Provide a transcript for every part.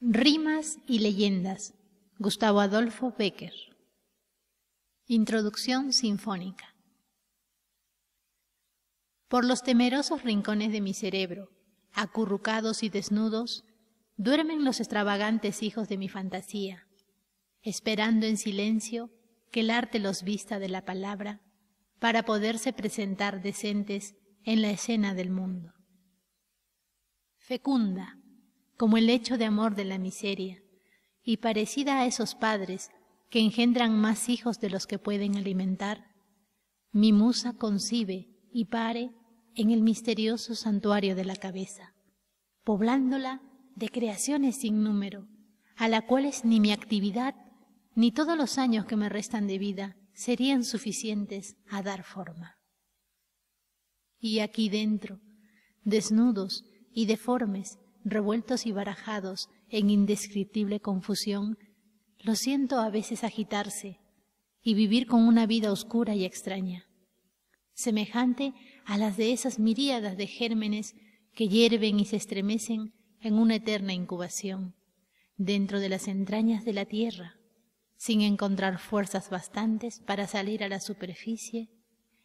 Rimas y leyendas. Gustavo Adolfo Becker. Introducción sinfónica. Por los temerosos rincones de mi cerebro, acurrucados y desnudos, duermen los extravagantes hijos de mi fantasía, esperando en silencio que el arte los vista de la palabra para poderse presentar decentes en la escena del mundo. Fecunda, como el hecho de amor de la miseria, y parecida a esos padres que engendran más hijos de los que pueden alimentar, mi musa concibe y pare en el misterioso santuario de la cabeza, poblándola de creaciones sin número, a la cuales ni mi actividad ni todos los años que me restan de vida serían suficientes a dar forma. Y aquí dentro, desnudos y deformes, revueltos y barajados en indescriptible confusión, lo siento a veces agitarse y vivir con una vida oscura y extraña, semejante a las de esas miríadas de gérmenes que hierven y se estremecen en una eterna incubación dentro de las entrañas de la tierra, sin encontrar fuerzas bastantes para salir a la superficie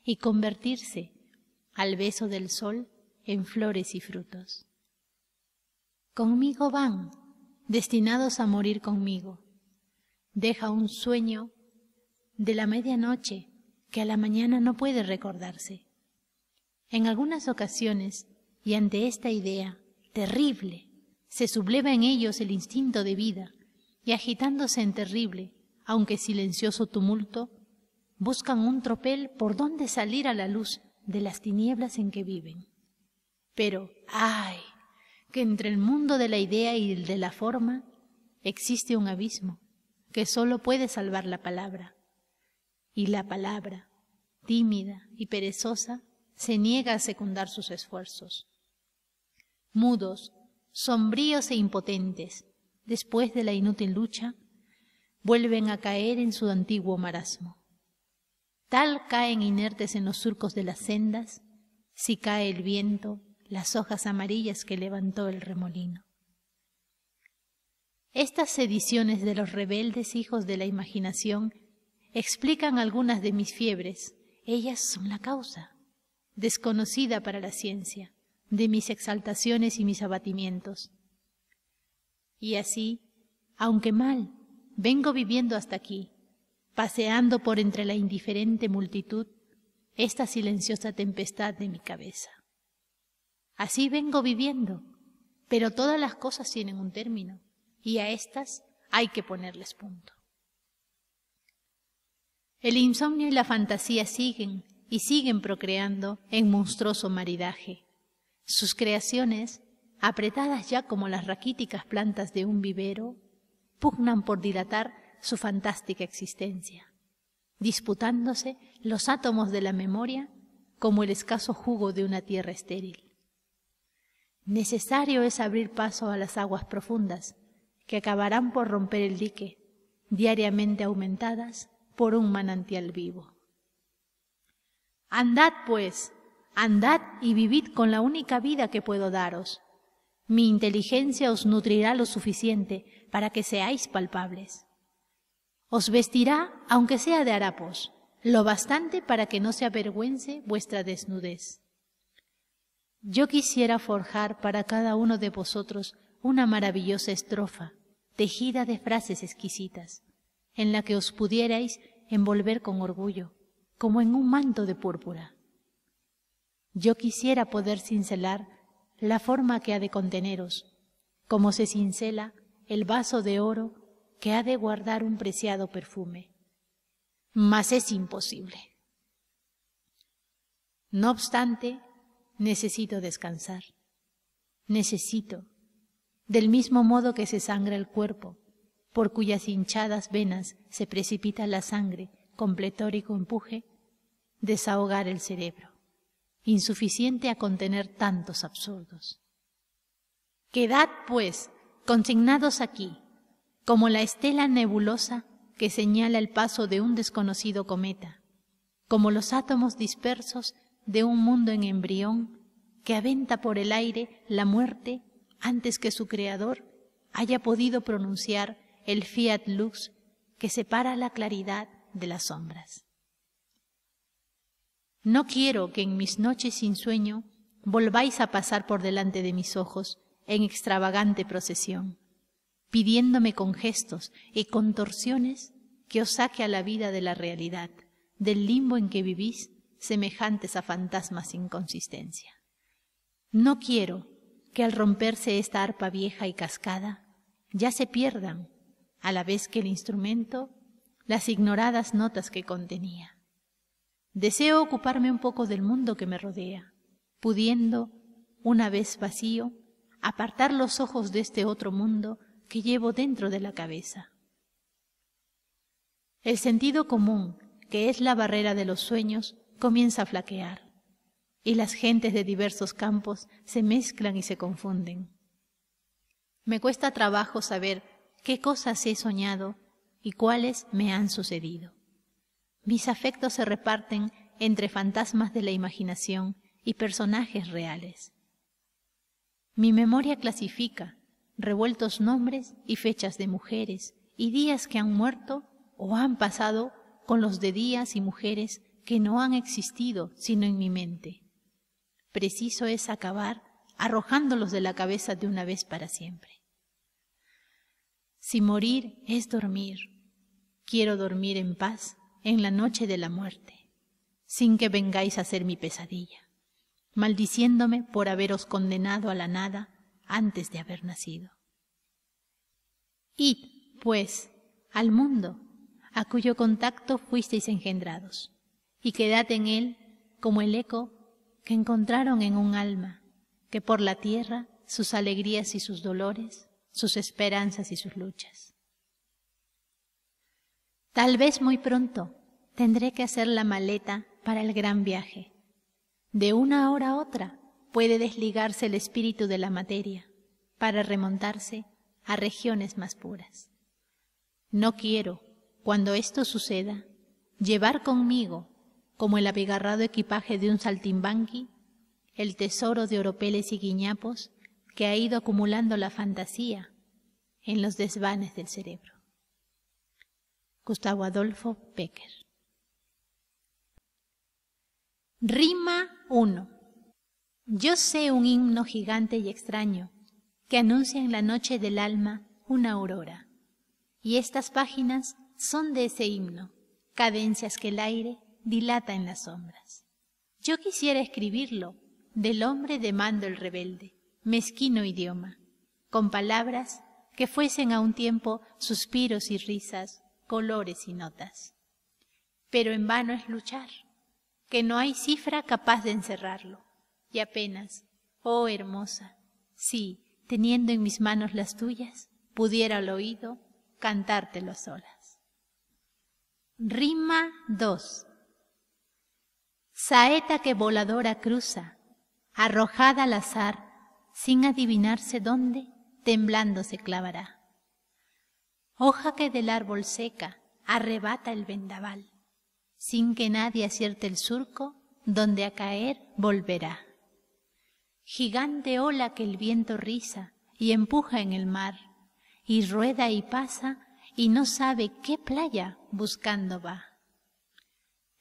y convertirse, al beso del sol, en flores y frutos. Conmigo van, destinados a morir conmigo. Deja un sueño de la medianoche que a la mañana no puede recordarse. En algunas ocasiones, y ante esta idea terrible, se subleva en ellos el instinto de vida, y agitándose en terrible, aunque silencioso tumulto, buscan un tropel por donde salir a la luz de las tinieblas en que viven. Pero, ay, que entre el mundo de la idea y el de la forma existe un abismo que sólo puede salvar la palabra. Y la palabra, tímida y perezosa, se niega a secundar sus esfuerzos. Mudos, sombríos e impotentes, después de la inútil lucha, vuelven a caer en su antiguo marasmo. Tal caen inertes en los surcos de las sendas, si cae el viento las hojas amarillas que levantó el remolino. Estas sediciones de los rebeldes hijos de la imaginación explican algunas de mis fiebres. Ellas son la causa, desconocida para la ciencia, de mis exaltaciones y mis abatimientos. Y así, aunque mal, vengo viviendo hasta aquí, paseando por entre la indiferente multitud esta silenciosa tempestad de mi cabeza. Así vengo viviendo. Pero todas las cosas tienen un término y a estas hay que ponerles punto. El insomnio y la fantasía siguen y siguen procreando en monstruoso maridaje. Sus creaciones, apretadas ya como las raquíticas plantas de un vivero, pugnan por dilatar su fantástica existencia, disputándose los átomos de la memoria como el escaso jugo de una tierra estéril. Necesario es abrir paso a las aguas profundas, que acabarán por romper el dique, diariamente aumentadas por un manantial vivo. Andad, pues, andad y vivid con la única vida que puedo daros. Mi inteligencia os nutrirá lo suficiente para que seáis palpables. Os vestirá, aunque sea de harapos, lo bastante para que no se avergüence vuestra desnudez. Yo quisiera forjar para cada uno de vosotros una maravillosa estrofa, tejida de frases exquisitas, en la que os pudierais envolver con orgullo, como en un manto de púrpura. Yo quisiera poder cincelar la forma que ha de conteneros, como se cincela el vaso de oro que ha de guardar un preciado perfume. Mas es imposible. No obstante, Necesito descansar. Necesito. Del mismo modo que se sangra el cuerpo, por cuyas hinchadas venas se precipita la sangre con pletórico empuje, desahogar el cerebro, insuficiente a contener tantos absurdos. Quedad, pues, consignados aquí, como la estela nebulosa que señala el paso de un desconocido cometa, como los átomos dispersos de un mundo en embrión que aventa por el aire la muerte antes que su creador haya podido pronunciar el fiat lux que separa la claridad de las sombras. No quiero que en mis noches sin sueño volváis a pasar por delante de mis ojos en extravagante procesión, pidiéndome con gestos y contorsiones que os saque a la vida de la realidad, del limbo en que vivís semejantes a fantasmas sin consistencia. No quiero que al romperse esta arpa vieja y cascada, ya se pierdan, a la vez que el instrumento, las ignoradas notas que contenía. Deseo ocuparme un poco del mundo que me rodea, pudiendo, una vez vacío, apartar los ojos de este otro mundo que llevo dentro de la cabeza. El sentido común, que es la barrera de los sueños, comienza a flaquear y las gentes de diversos campos se mezclan y se confunden. Me cuesta trabajo saber qué cosas he soñado y cuáles me han sucedido. Mis afectos se reparten entre fantasmas de la imaginación y personajes reales. Mi memoria clasifica revueltos nombres y fechas de mujeres y días que han muerto o han pasado con los de días y mujeres que no han existido sino en mi mente. Preciso es acabar arrojándolos de la cabeza de una vez para siempre. Si morir es dormir, quiero dormir en paz en la noche de la muerte, sin que vengáis a ser mi pesadilla, maldiciéndome por haberos condenado a la nada antes de haber nacido. Id, pues, al mundo, a cuyo contacto fuisteis engendrados y quedate en él como el eco que encontraron en un alma que por la tierra sus alegrías y sus dolores, sus esperanzas y sus luchas. Tal vez muy pronto tendré que hacer la maleta para el gran viaje. De una hora a otra puede desligarse el espíritu de la materia para remontarse a regiones más puras. No quiero, cuando esto suceda, llevar conmigo como el abigarrado equipaje de un saltimbanqui, el tesoro de oropeles y guiñapos que ha ido acumulando la fantasía en los desvanes del cerebro. Gustavo Adolfo Becker. Rima 1. Yo sé un himno gigante y extraño que anuncia en la noche del alma una aurora. Y estas páginas son de ese himno, cadencias que el aire dilata en las sombras. Yo quisiera escribirlo del hombre de mando el rebelde, mezquino idioma, con palabras que fuesen a un tiempo suspiros y risas, colores y notas. Pero en vano es luchar, que no hay cifra capaz de encerrarlo, y apenas, oh hermosa, si, teniendo en mis manos las tuyas, pudiera al oído cantártelo a solas. Rima 2. Saeta que voladora cruza, arrojada al azar, sin adivinarse dónde, temblando se clavará. Hoja que del árbol seca, arrebata el vendaval, sin que nadie acierte el surco, donde a caer volverá. Gigante ola que el viento riza y empuja en el mar, y rueda y pasa, y no sabe qué playa buscando va.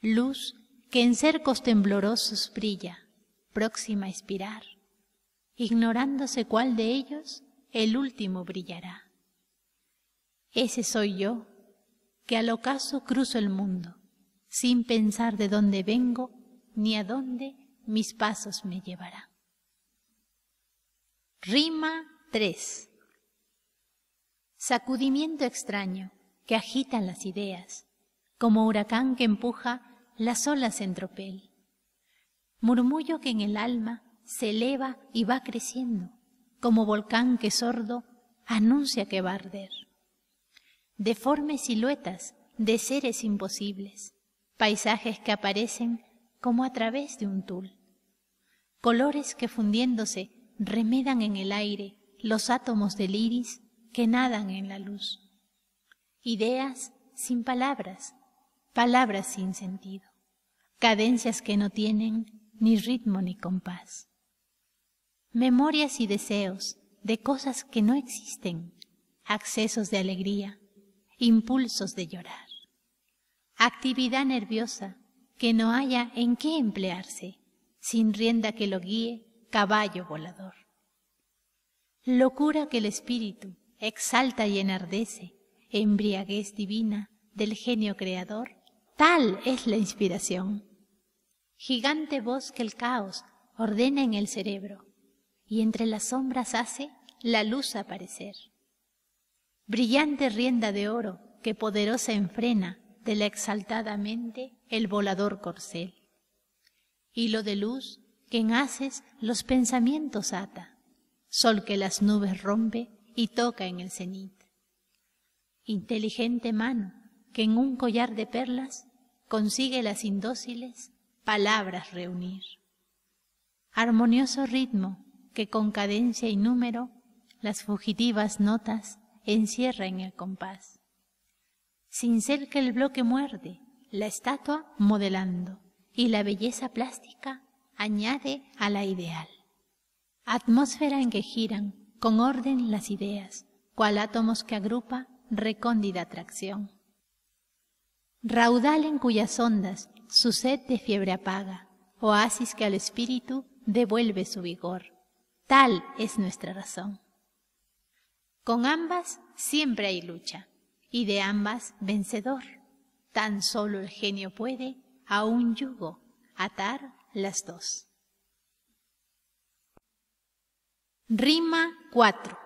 Luz que en cercos temblorosos brilla, próxima a expirar, ignorándose cuál de ellos el último brillará. Ese soy yo, que al ocaso cruzo el mundo, sin pensar de dónde vengo ni a dónde mis pasos me llevarán. Rima 3. Sacudimiento extraño que agita las ideas, como huracán que empuja las olas en tropel. Murmullo que en el alma se eleva y va creciendo, como volcán que sordo anuncia que va a arder. Deformes siluetas de seres imposibles, paisajes que aparecen como a través de un tul. Colores que fundiéndose remedan en el aire los átomos del iris que nadan en la luz. Ideas sin palabras, palabras sin sentido cadencias que no tienen ni ritmo ni compás, memorias y deseos de cosas que no existen, accesos de alegría, impulsos de llorar, actividad nerviosa que no haya en qué emplearse, sin rienda que lo guíe, caballo volador. Locura que el espíritu exalta y enardece, embriaguez divina del genio creador, tal es la inspiración gigante voz que el caos ordena en el cerebro y entre las sombras hace la luz aparecer. Brillante rienda de oro que poderosa enfrena de la exaltada mente el volador corcel. Hilo de luz que en haces los pensamientos ata, sol que las nubes rompe y toca en el cenit. Inteligente mano que en un collar de perlas consigue las indóciles palabras reunir. Armonioso ritmo que con cadencia y número las fugitivas notas encierra en el compás. sin ser que el bloque muerde, la estatua modelando y la belleza plástica añade a la ideal. Atmósfera en que giran con orden las ideas, cual átomos que agrupa recóndida atracción. Raudal en cuyas ondas su sed de fiebre apaga, oasis que al espíritu devuelve su vigor. Tal es nuestra razón. Con ambas siempre hay lucha, y de ambas vencedor. Tan solo el genio puede a un yugo atar las dos. Rima 4.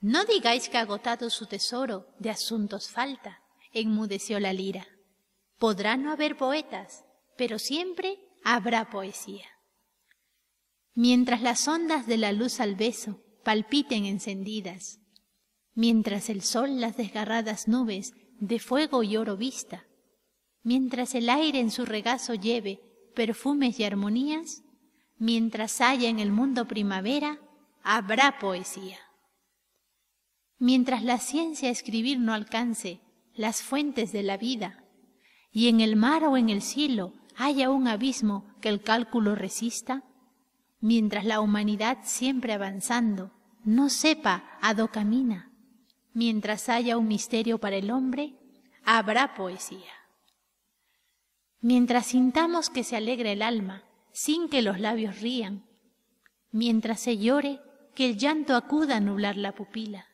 No digáis que agotado su tesoro de asuntos falta, enmudeció la lira Podrá no haber poetas, pero siempre habrá poesía. Mientras las ondas de la luz al beso palpiten encendidas, mientras el sol las desgarradas nubes de fuego y oro vista, mientras el aire en su regazo lleve perfumes y armonías, mientras haya en el mundo primavera, habrá poesía. Mientras la ciencia a escribir no alcance las fuentes de la vida, y en el mar o en el cielo haya un abismo que el cálculo resista? Mientras la humanidad siempre avanzando no sepa a do camina, mientras haya un misterio para el hombre, habrá poesía. Mientras sintamos que se alegre el alma, sin que los labios rían, mientras se llore, que el llanto acuda a nublar la pupila,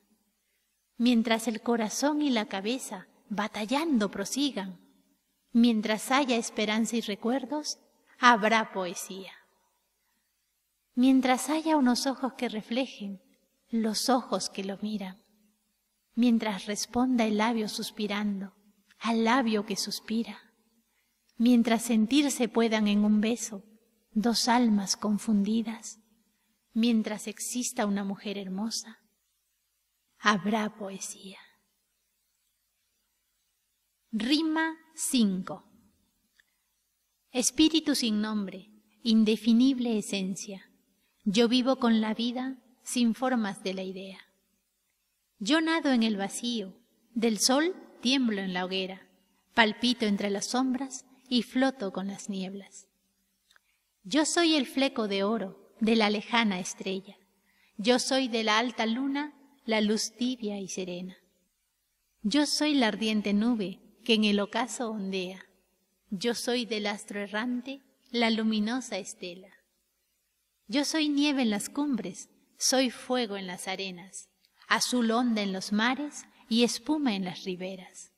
mientras el corazón y la cabeza batallando prosigan, Mientras haya esperanza y recuerdos, habrá poesía. Mientras haya unos ojos que reflejen los ojos que lo miran. Mientras responda el labio suspirando al labio que suspira. Mientras sentirse puedan en un beso dos almas confundidas. Mientras exista una mujer hermosa, habrá poesía. Rima 5. Espíritu sin nombre, indefinible esencia. Yo vivo con la vida sin formas de la idea. Yo nado en el vacío, del sol tiemblo en la hoguera, palpito entre las sombras y floto con las nieblas. Yo soy el fleco de oro de la lejana estrella. Yo soy de la alta luna la luz tibia y serena. Yo soy la ardiente nube que en el ocaso ondea. Yo soy del astro errante, la luminosa estela. Yo soy nieve en las cumbres, soy fuego en las arenas, azul onda en los mares y espuma en las riberas.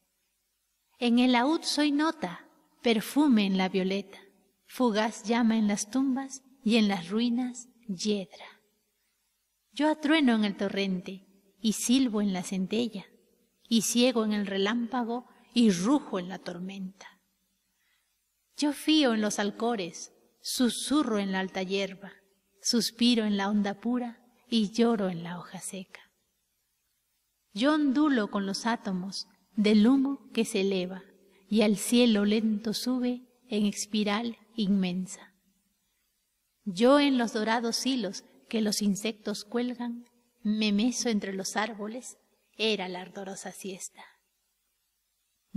En el laúd soy nota, perfume en la violeta, fugaz llama en las tumbas y en las ruinas yedra Yo atrueno en el torrente y silbo en la centella y ciego en el relámpago y rujo en la tormenta. Yo fío en los alcores, susurro en la alta hierba, suspiro en la onda pura y lloro en la hoja seca. Yo ondulo con los átomos del humo que se eleva y al cielo lento sube en espiral inmensa. Yo en los dorados hilos que los insectos cuelgan, me meso entre los árboles, era la ardorosa siesta.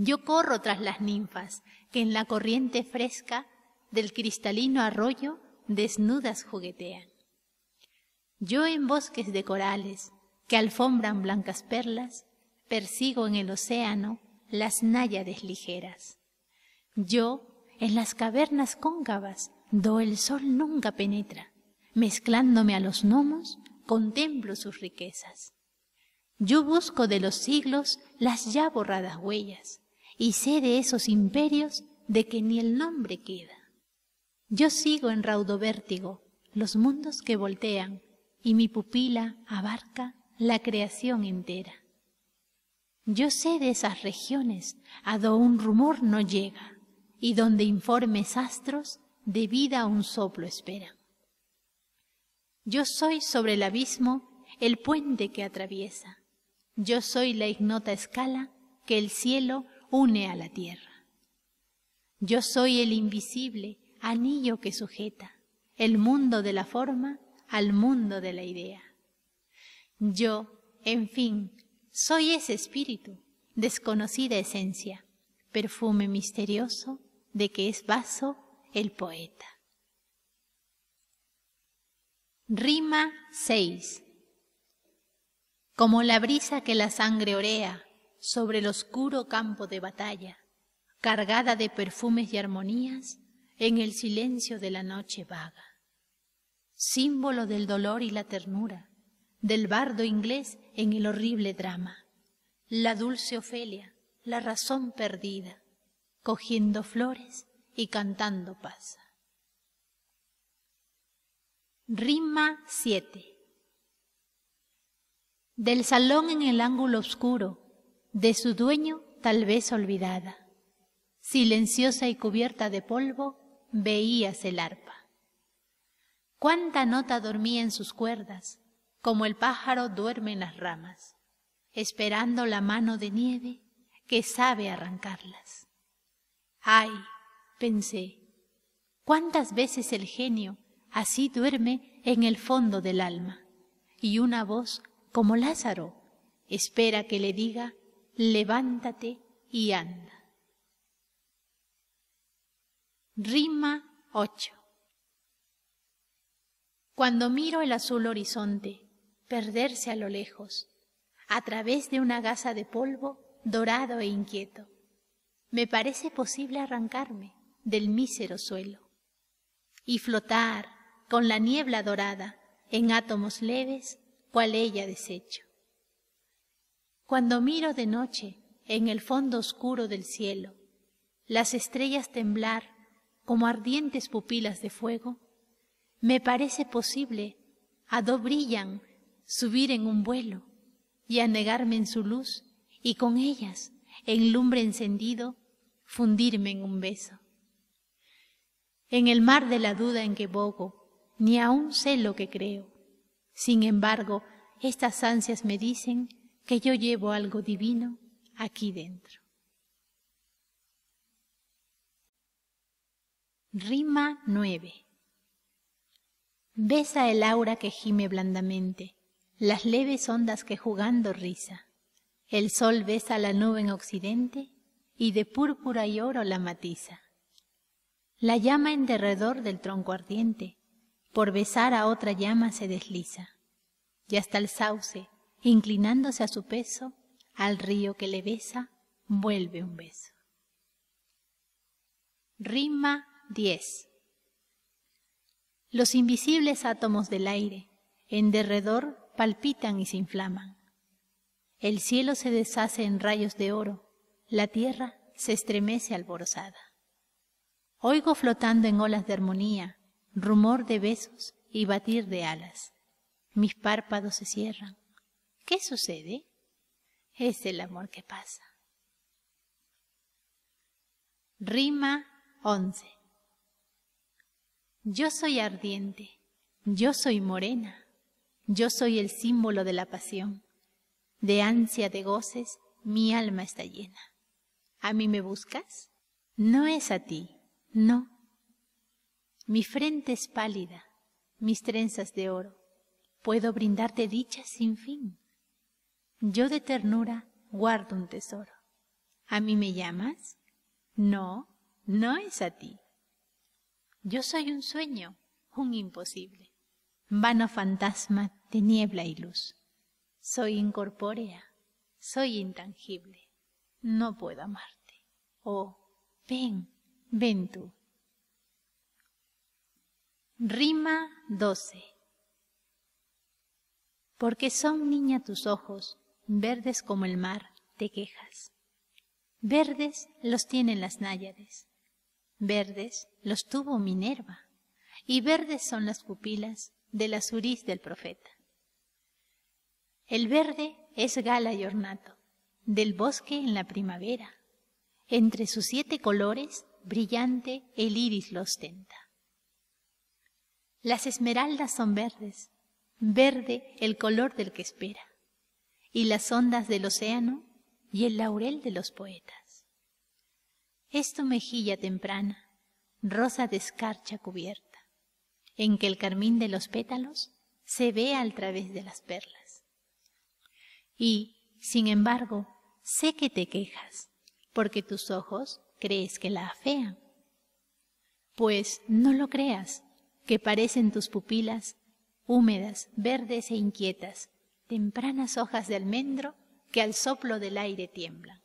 Yo corro tras las ninfas que en la corriente fresca del cristalino arroyo desnudas juguetean. Yo en bosques de corales que alfombran blancas perlas, persigo en el océano las náyades ligeras. Yo en las cavernas cóncavas, do el sol nunca penetra, mezclándome a los gnomos, contemplo sus riquezas. Yo busco de los siglos las ya borradas huellas, y sé de esos imperios de que ni el nombre queda. Yo sigo en raudo vértigo los mundos que voltean y mi pupila abarca la creación entera. Yo sé de esas regiones a do un rumor no llega y donde informes astros de vida un soplo esperan. Yo soy sobre el abismo el puente que atraviesa. Yo soy la ignota escala que el cielo une a la tierra. Yo soy el invisible anillo que sujeta el mundo de la forma al mundo de la idea. Yo, en fin, soy ese espíritu, desconocida esencia, perfume misterioso de que es vaso el poeta. Rima 6. Como la brisa que la sangre orea, sobre el oscuro campo de batalla, cargada de perfumes y armonías en el silencio de la noche vaga. Símbolo del dolor y la ternura, del bardo inglés en el horrible drama, la dulce Ofelia, la razón perdida, cogiendo flores y cantando pasa. Rima 7 Del salón en el ángulo oscuro, de su dueño tal vez olvidada. Silenciosa y cubierta de polvo, veías el arpa. Cuánta nota dormía en sus cuerdas, como el pájaro duerme en las ramas, esperando la mano de nieve que sabe arrancarlas. Ay, pensé, cuántas veces el genio así duerme en el fondo del alma, y una voz como Lázaro espera que le diga levántate y anda. Rima 8. Cuando miro el azul horizonte, perderse a lo lejos, a través de una gasa de polvo dorado e inquieto, me parece posible arrancarme del mísero suelo y flotar con la niebla dorada en átomos leves cual ella desecho cuando miro de noche en el fondo oscuro del cielo, las estrellas temblar como ardientes pupilas de fuego, me parece posible, a do brillan, subir en un vuelo y anegarme en su luz y con ellas, en lumbre encendido, fundirme en un beso. En el mar de la duda en que bogo, ni aun sé lo que creo. Sin embargo, estas ansias me dicen que yo llevo algo divino aquí dentro. Rima 9. Besa el aura que gime blandamente, las leves ondas que jugando riza. El sol besa la nube en occidente y de púrpura y oro la matiza. La llama en derredor del tronco ardiente, por besar a otra llama se desliza. Y hasta el sauce, inclinándose a su peso, al río que le besa, vuelve un beso. Rima 10. Los invisibles átomos del aire, en derredor, palpitan y se inflaman. El cielo se deshace en rayos de oro, la tierra se estremece alborozada. Oigo flotando en olas de armonía, rumor de besos y batir de alas. Mis párpados se cierran, ¿Qué sucede? Es el amor que pasa. Rima 11. Yo soy ardiente, yo soy morena, yo soy el símbolo de la pasión. De ansia de goces, mi alma está llena. ¿A mí me buscas? No es a ti, no. Mi frente es pálida, mis trenzas de oro. Puedo brindarte dicha sin fin. Yo de ternura guardo un tesoro. ¿A mí me llamas? No, no es a ti. Yo soy un sueño, un imposible, vano fantasma de niebla y luz. Soy incorpórea, soy intangible, no puedo amarte. Oh, ven, ven tú. Rima 12. Porque son niña tus ojos, verdes como el mar, te quejas. Verdes los tienen las náyades, verdes los tuvo Minerva, y verdes son las pupilas de la zuriz del profeta. El verde es gala y ornato, del bosque en la primavera. Entre sus siete colores, brillante el iris lo ostenta. Las esmeraldas son verdes, verde el color del que espera y las ondas del océano y el laurel de los poetas. Es tu mejilla temprana, rosa de escarcha cubierta, en que el carmín de los pétalos se ve al través de las perlas. Y, sin embargo, sé que te quejas, porque tus ojos crees que la afean. Pues no lo creas, que parecen tus pupilas húmedas, verdes e inquietas, tempranas hojas de almendro que al soplo del aire tiemblan.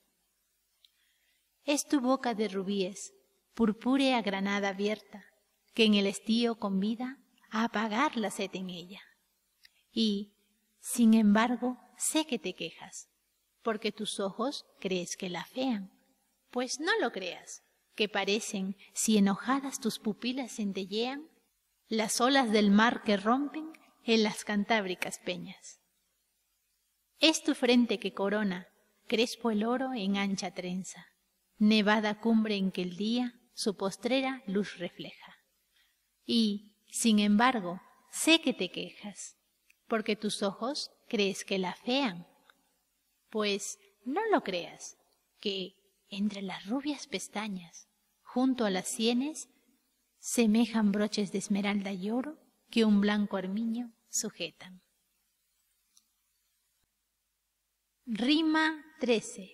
Es tu boca de rubíes, purpúrea granada abierta, que en el estío convida a apagar la sed en ella. Y, sin embargo, sé que te quejas, porque tus ojos crees que la fean. Pues no lo creas, que parecen, si enojadas tus pupilas centellean, las olas del mar que rompen en las cantábricas peñas. Es tu frente que corona, crespo el oro en ancha trenza, nevada cumbre en que el día su postrera luz refleja. Y, sin embargo, sé que te quejas, porque tus ojos crees que la fean. Pues no lo creas, que entre las rubias pestañas, junto a las sienes, semejan broches de esmeralda y oro que un blanco armiño sujetan. Rima 13.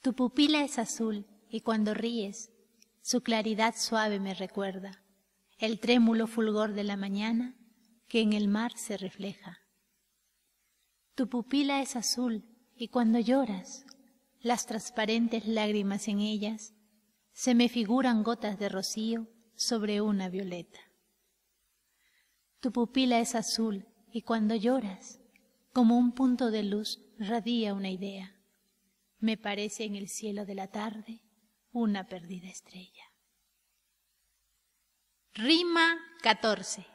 Tu pupila es azul y cuando ríes, su claridad suave me recuerda el trémulo fulgor de la mañana que en el mar se refleja. Tu pupila es azul y cuando lloras, las transparentes lágrimas en ellas se me figuran gotas de rocío sobre una violeta. Tu pupila es azul y cuando lloras, como un punto de luz radia una idea. Me parece en el cielo de la tarde una perdida estrella. Rima 14.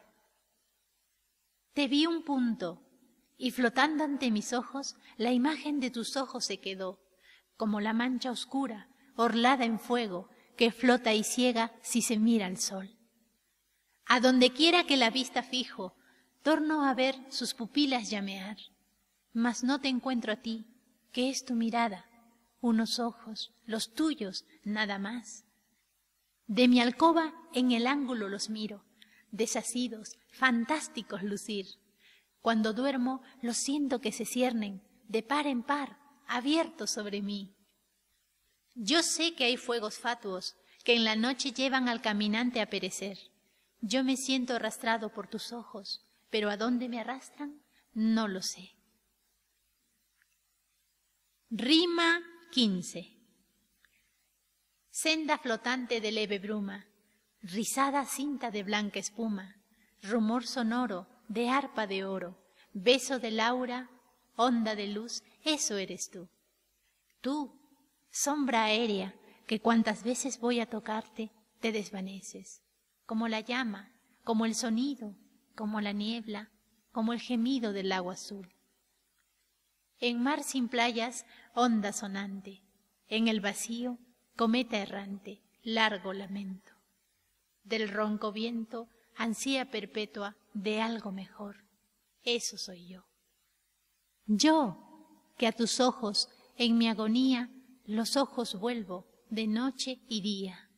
Te vi un punto y flotando ante mis ojos la imagen de tus ojos se quedó, como la mancha oscura, orlada en fuego, que flota y ciega si se mira al sol. A donde quiera que la vista fijo, torno a ver sus pupilas llamear, mas no te encuentro a ti, que es tu mirada, unos ojos, los tuyos, nada más. De mi alcoba en el ángulo los miro, desasidos, fantásticos lucir. Cuando duermo los siento que se ciernen, de par en par, abiertos sobre mí. Yo sé que hay fuegos fatuos que en la noche llevan al caminante a perecer. Yo me siento arrastrado por tus ojos, pero a dónde me arrastran no lo sé. Rima 15. Senda flotante de leve bruma, rizada cinta de blanca espuma, rumor sonoro de arpa de oro, beso de laura, onda de luz, eso eres tú. Tú, sombra aérea, que cuantas veces voy a tocarte, te desvaneces, como la llama, como el sonido, como la niebla, como el gemido del agua azul. En mar sin playas, onda sonante, en el vacío, cometa errante, largo lamento. Del ronco viento, ansía perpetua de algo mejor. Eso soy yo. Yo, que a tus ojos, en mi agonía, los ojos vuelvo de noche y día.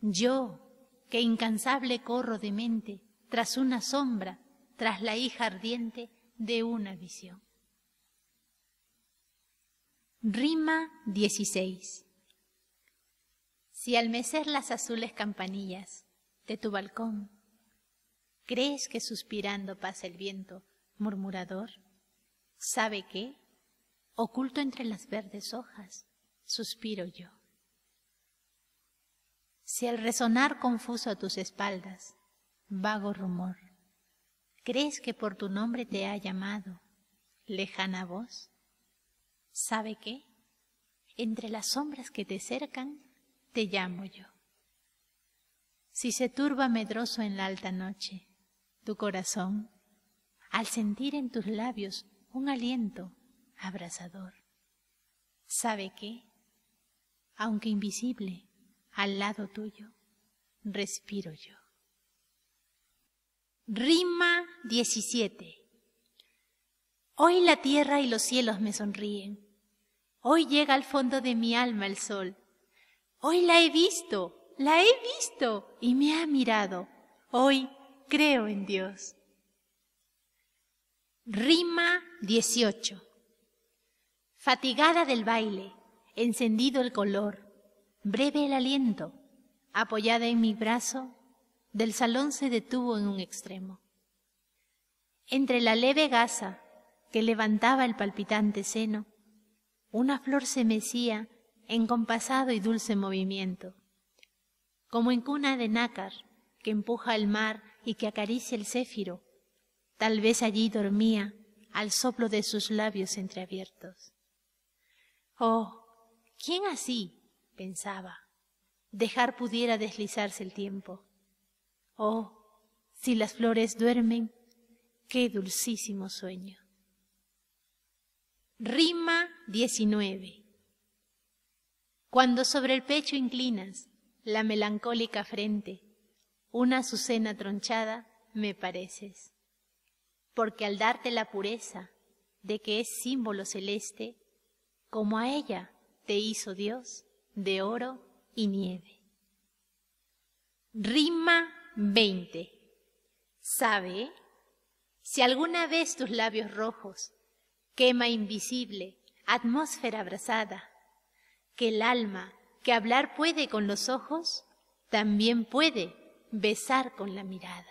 Yo, que incansable corro de mente, tras una sombra, tras la hija ardiente de una visión. Rima 16. Si al mecer las azules campanillas de tu balcón, crees que suspirando pasa el viento murmurador, ¿sabe que Oculto entre las verdes hojas, suspiro yo. Si al resonar confuso a tus espaldas, vago rumor. ¿Crees que por tu nombre te ha llamado lejana voz? ¿Sabe qué? Entre las sombras que te cercan, te llamo yo. Si se turba medroso en la alta noche tu corazón, al sentir en tus labios un aliento abrasador, ¿sabe qué? Aunque invisible, al lado tuyo, respiro yo. Rima 17. Hoy la tierra y los cielos me sonríen. Hoy llega al fondo de mi alma el sol. Hoy la he visto, la he visto y me ha mirado. Hoy creo en Dios. Rima 18. Fatigada del baile, encendido el color, breve el aliento, apoyada en mi brazo, del salón se detuvo en un extremo. Entre la leve gasa que levantaba el palpitante seno, una flor se mecía en compasado y dulce movimiento, como en cuna de nácar que empuja el mar y que acaricia el céfiro. Tal vez allí dormía al soplo de sus labios entreabiertos. Oh, ¿quién así? pensaba. Dejar pudiera deslizarse el tiempo. Oh, si las flores duermen, qué dulcísimo sueño. Rima 19. Cuando sobre el pecho inclinas la melancólica frente, una azucena tronchada me pareces, porque al darte la pureza de que es símbolo celeste, como a ella te hizo Dios de oro y nieve. Rima 20. Sabe, si alguna vez tus labios rojos, quema invisible, atmósfera abrasada, que el alma que hablar puede con los ojos, también puede besar con la mirada.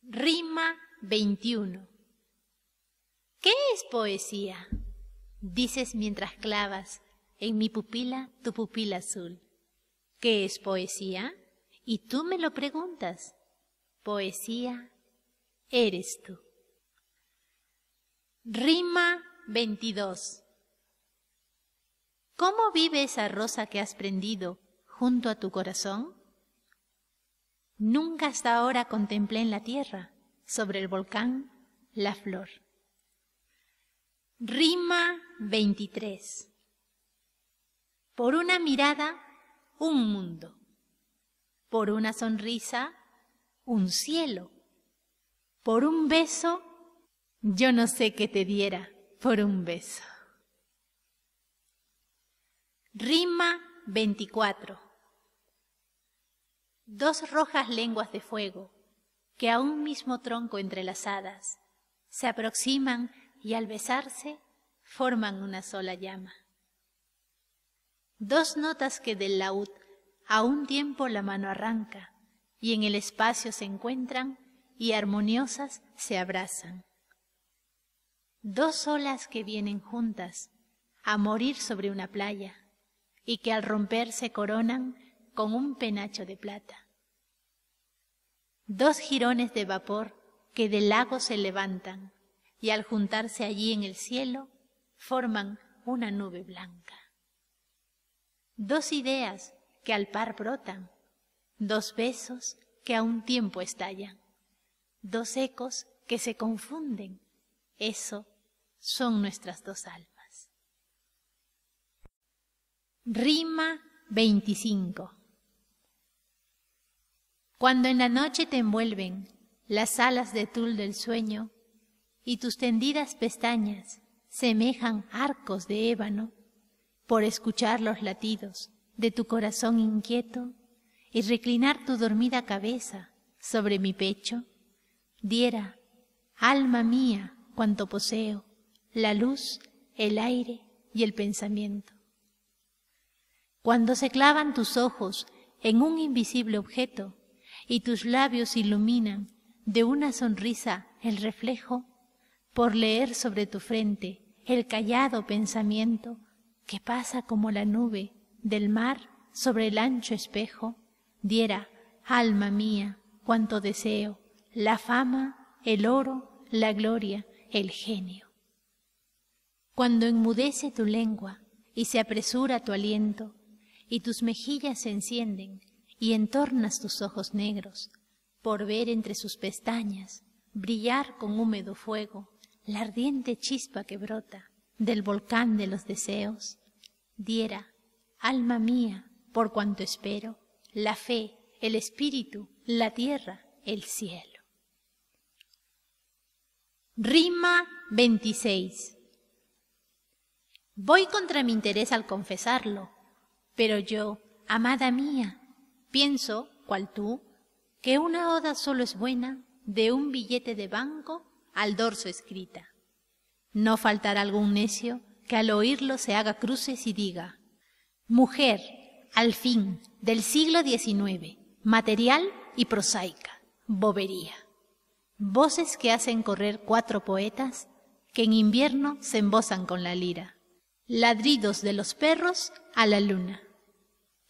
Rima 21. ¿Qué es poesía? Dices mientras clavas en mi pupila tu pupila azul. ¿Qué es poesía? Y tú me lo preguntas. Poesía, eres tú. Rima 22. ¿Cómo vive esa rosa que has prendido junto a tu corazón? Nunca hasta ahora contemplé en la tierra, sobre el volcán, la flor. Rima 23. Por una mirada, un mundo por una sonrisa, un cielo, por un beso, yo no sé qué te diera por un beso. Rima 24. Dos rojas lenguas de fuego, que a un mismo tronco entrelazadas, se aproximan y al besarse forman una sola llama. Dos notas que del laúd a un tiempo la mano arranca, y en el espacio se encuentran y armoniosas se abrazan. Dos olas que vienen juntas a morir sobre una playa y que al romper se coronan con un penacho de plata. Dos jirones de vapor que del lago se levantan y al juntarse allí en el cielo forman una nube blanca. Dos ideas que al par brotan, dos besos que a un tiempo estallan, dos ecos que se confunden. Eso son nuestras dos almas. Rima 25. Cuando en la noche te envuelven las alas de tul del sueño y tus tendidas pestañas semejan arcos de ébano por escuchar los latidos de tu corazón inquieto y reclinar tu dormida cabeza sobre mi pecho, diera, alma mía, cuanto poseo, la luz, el aire y el pensamiento. Cuando se clavan tus ojos en un invisible objeto y tus labios iluminan de una sonrisa el reflejo, por leer sobre tu frente el callado pensamiento que pasa como la nube del mar sobre el ancho espejo, diera, alma mía, cuanto deseo, la fama, el oro, la gloria, el genio. Cuando enmudece tu lengua y se apresura tu aliento, y tus mejillas se encienden y entornas tus ojos negros, por ver entre sus pestañas brillar con húmedo fuego la ardiente chispa que brota del volcán de los deseos, diera, Alma mía, por cuanto espero, la fe, el espíritu, la tierra, el cielo. Rima 26. Voy contra mi interés al confesarlo, pero yo, amada mía, pienso, cual tú, que una oda solo es buena de un billete de banco al dorso escrita. No faltará algún necio que al oírlo se haga cruces y diga, Mujer, al fin, del siglo XIX, material y prosaica, bobería. Voces que hacen correr cuatro poetas que en invierno se embozan con la lira. Ladridos de los perros a la luna.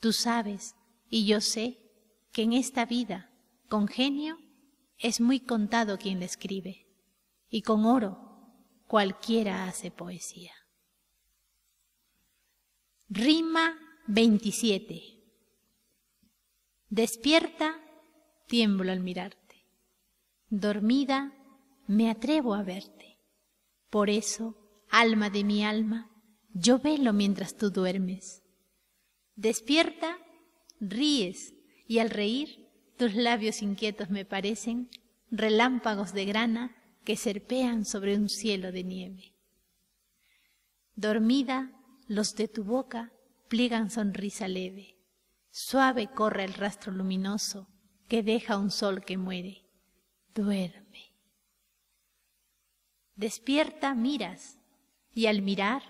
Tú sabes, y yo sé, que en esta vida, con genio, es muy contado quien le escribe, y con oro cualquiera hace poesía. Rima 27. Despierta, tiemblo al mirarte. Dormida, me atrevo a verte. Por eso, alma de mi alma, yo velo mientras tú duermes. Despierta, ríes, y al reír, tus labios inquietos me parecen relámpagos de grana que serpean sobre un cielo de nieve. Dormida, los de tu boca pliegan sonrisa leve. Suave corre el rastro luminoso que deja un sol que muere. Duerme. Despierta, miras, y al mirar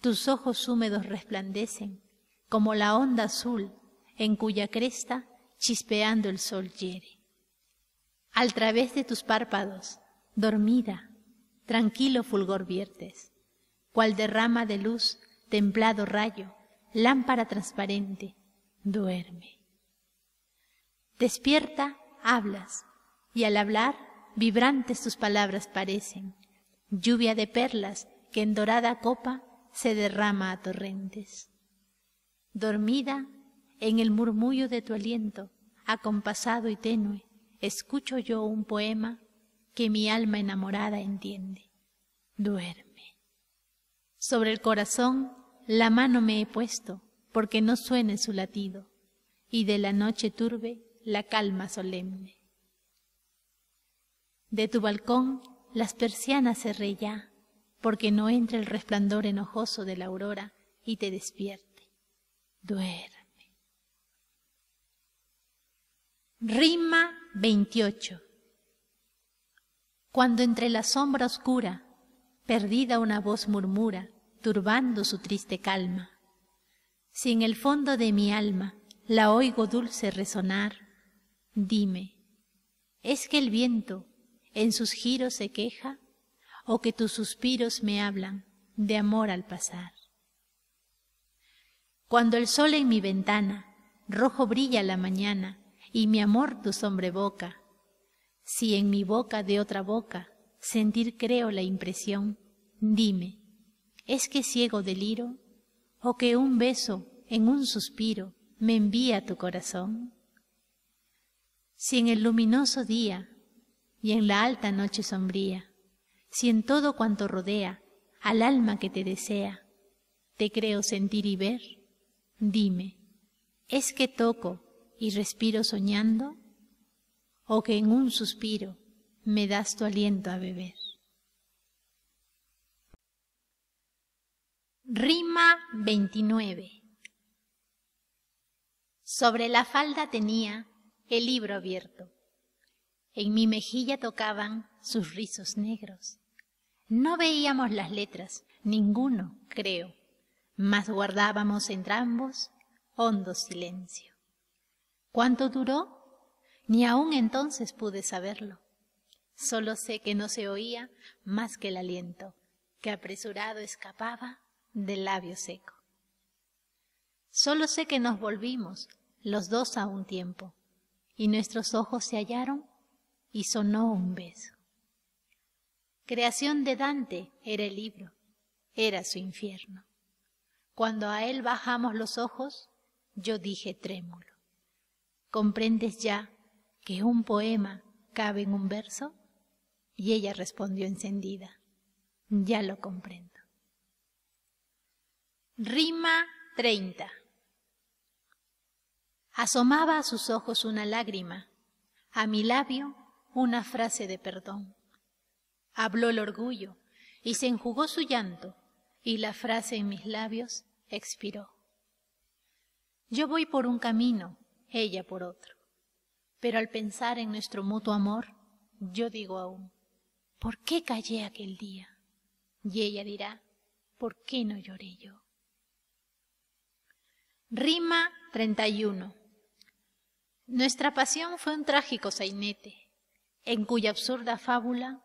tus ojos húmedos resplandecen como la onda azul en cuya cresta chispeando el sol hiere. Al través de tus párpados, dormida, tranquilo fulgor viertes, cual derrama de luz templado rayo, lámpara transparente, duerme. Despierta, hablas, y al hablar, vibrantes tus palabras parecen, lluvia de perlas que en dorada copa se derrama a torrentes. Dormida, en el murmullo de tu aliento, acompasado y tenue, escucho yo un poema que mi alma enamorada entiende. Duerme. Sobre el corazón la mano me he puesto, porque no suene su latido, y de la noche turbe la calma solemne. De tu balcón las persianas cerré ya, porque no entre el resplandor enojoso de la aurora y te despierte. Duerme. Rima 28. Cuando entre la sombra oscura, perdida una voz murmura, turbando su triste calma. Si en el fondo de mi alma la oigo dulce resonar, dime, ¿es que el viento en sus giros se queja o que tus suspiros me hablan de amor al pasar? Cuando el sol en mi ventana rojo brilla la mañana y mi amor tu boca si en mi boca de otra boca sentir creo la impresión, dime, ¿Es que ciego deliro? ¿O que un beso en un suspiro me envía tu corazón? Si en el luminoso día y en la alta noche sombría, si en todo cuanto rodea al alma que te desea, te creo sentir y ver, dime, ¿es que toco y respiro soñando? ¿O que en un suspiro me das tu aliento a beber? Rima 29 Sobre la falda tenía el libro abierto. En mi mejilla tocaban sus rizos negros. No veíamos las letras, ninguno, creo, mas guardábamos entrambos hondo silencio. ¿Cuánto duró? Ni aun entonces pude saberlo. Solo sé que no se oía más que el aliento que apresurado escapaba del labio seco. Solo sé que nos volvimos, los dos a un tiempo, y nuestros ojos se hallaron y sonó un beso. Creación de Dante era el libro, era su infierno. Cuando a él bajamos los ojos, yo dije trémulo. ¿Comprendes ya que un poema cabe en un verso? Y ella respondió encendida, ya lo comprendo. Rima 30. Asomaba a sus ojos una lágrima, a mi labio una frase de perdón. Habló el orgullo y se enjugó su llanto, y la frase en mis labios expiró. Yo voy por un camino, ella por otro, pero al pensar en nuestro mutuo amor, yo digo aún, ¿por qué callé aquel día? Y ella dirá, ¿por qué no lloré yo? Rima 31. Nuestra pasión fue un trágico sainete, en cuya absurda fábula,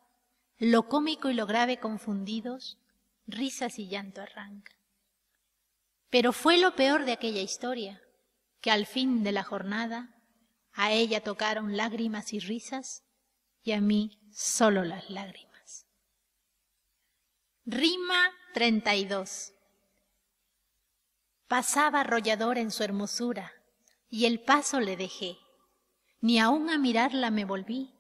lo cómico y lo grave confundidos, risas y llanto arranca. Pero fue lo peor de aquella historia, que al fin de la jornada a ella tocaron lágrimas y risas, y a mí solo las lágrimas. Rima 32 pasaba arrolladora en su hermosura, y el paso le dejé, ni aun a mirarla me volví,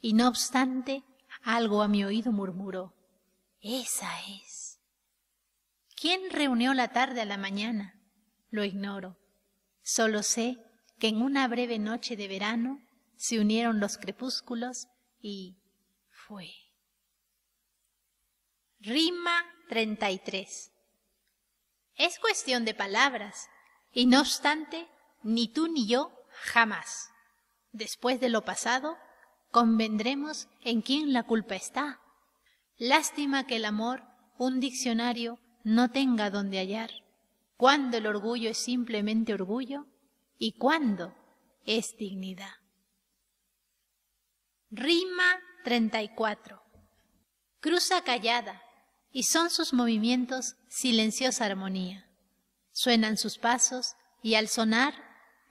y no obstante algo a mi oído murmuró, esa es. ¿Quién reunió la tarde a la mañana? Lo ignoro. Solo sé que en una breve noche de verano se unieron los crepúsculos y fue. Rima 33. Es cuestión de palabras, y no obstante, ni tú ni yo jamás. Después de lo pasado, convendremos en quién la culpa está. Lástima que el amor, un diccionario, no tenga donde hallar. Cuando el orgullo es simplemente orgullo y cuándo es dignidad. Rima 34. Cruza callada, y son sus movimientos silenciosa armonía. Suenan sus pasos y al sonar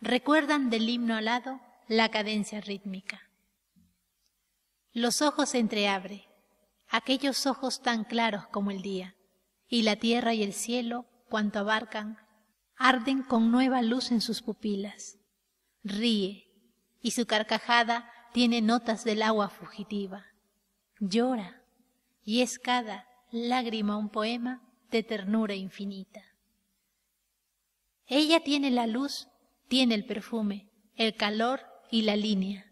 recuerdan del himno alado la cadencia rítmica. Los ojos entreabre, aquellos ojos tan claros como el día, y la tierra y el cielo, cuanto abarcan, arden con nueva luz en sus pupilas. Ríe, y su carcajada tiene notas del agua fugitiva. Llora, y es cada Lágrima, un poema de ternura infinita. Ella tiene la luz, tiene el perfume, el calor y la línea,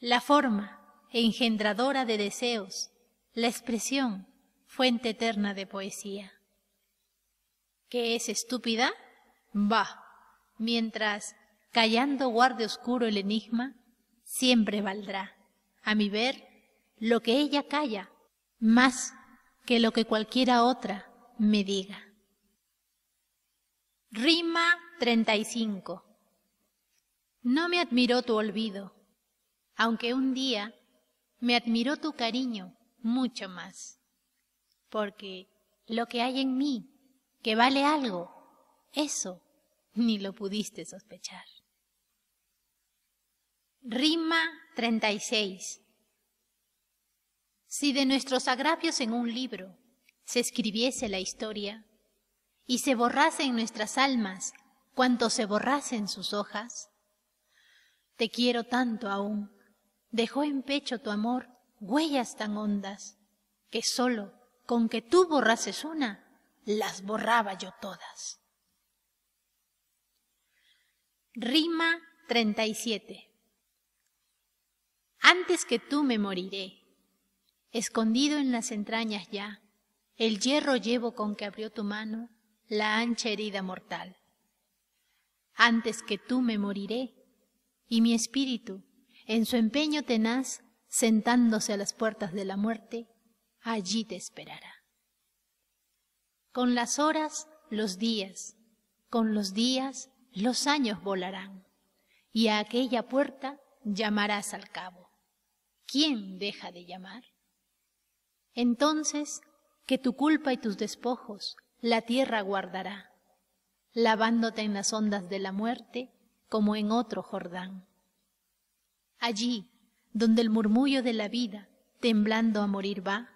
la forma, engendradora de deseos, la expresión, fuente eterna de poesía. ¿Qué es estúpida? Va, mientras, callando guarde oscuro el enigma, siempre valdrá, a mi ver, lo que ella calla, más que lo que cualquiera otra me diga. Rima 35. No me admiró tu olvido, aunque un día me admiró tu cariño mucho más, porque lo que hay en mí, que vale algo, eso ni lo pudiste sospechar. Rima 36. Si de nuestros agravios en un libro se escribiese la historia y se borrasen nuestras almas cuanto se borrase en sus hojas, te quiero tanto aún, dejó en pecho tu amor huellas tan hondas que sólo con que tú borrases una, las borraba yo todas. Rima 37 Antes que tú me moriré Escondido en las entrañas ya, el hierro llevo con que abrió tu mano la ancha herida mortal. Antes que tú me moriré, y mi espíritu, en su empeño tenaz, sentándose a las puertas de la muerte, allí te esperará. Con las horas, los días, con los días, los años volarán, y a aquella puerta llamarás al cabo. ¿Quién deja de llamar? Entonces, que tu culpa y tus despojos la tierra guardará, lavándote en las ondas de la muerte como en otro Jordán. Allí, donde el murmullo de la vida, temblando a morir va,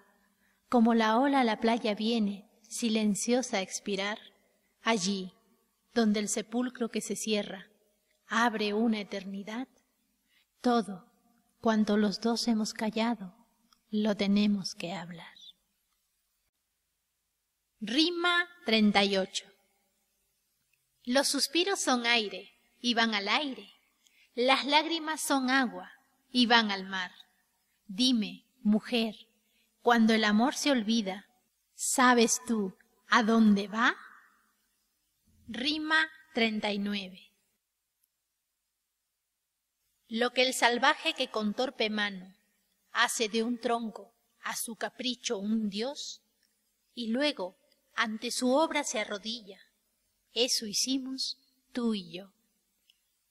como la ola a la playa viene, silenciosa a expirar, allí, donde el sepulcro que se cierra abre una eternidad, todo cuanto los dos hemos callado lo tenemos que hablar. Rima 38. Los suspiros son aire y van al aire. Las lágrimas son agua y van al mar. Dime, mujer, cuando el amor se olvida, ¿sabes tú a dónde va? Rima 39. Lo que el salvaje que con torpe mano hace de un tronco a su capricho un dios y luego ante su obra se arrodilla. Eso hicimos tú y yo.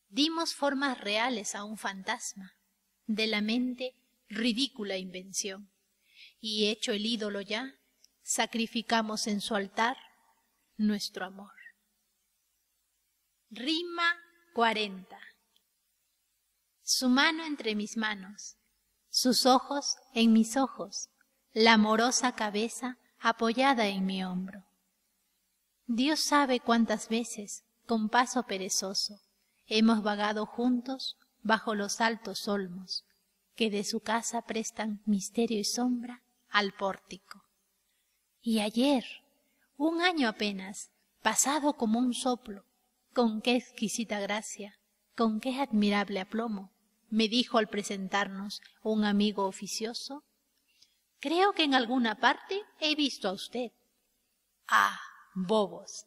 Dimos formas reales a un fantasma de la mente ridícula invención. Y hecho el ídolo ya, sacrificamos en su altar nuestro amor. Rima 40. Su mano entre mis manos sus ojos en mis ojos, la amorosa cabeza apoyada en mi hombro. Dios sabe cuántas veces, con paso perezoso, hemos vagado juntos bajo los altos olmos, que de su casa prestan misterio y sombra al pórtico. Y ayer, un año apenas, pasado como un soplo, con qué exquisita gracia, con qué admirable aplomo, me dijo al presentarnos un amigo oficioso. Creo que en alguna parte he visto a usted. Ah, bobos,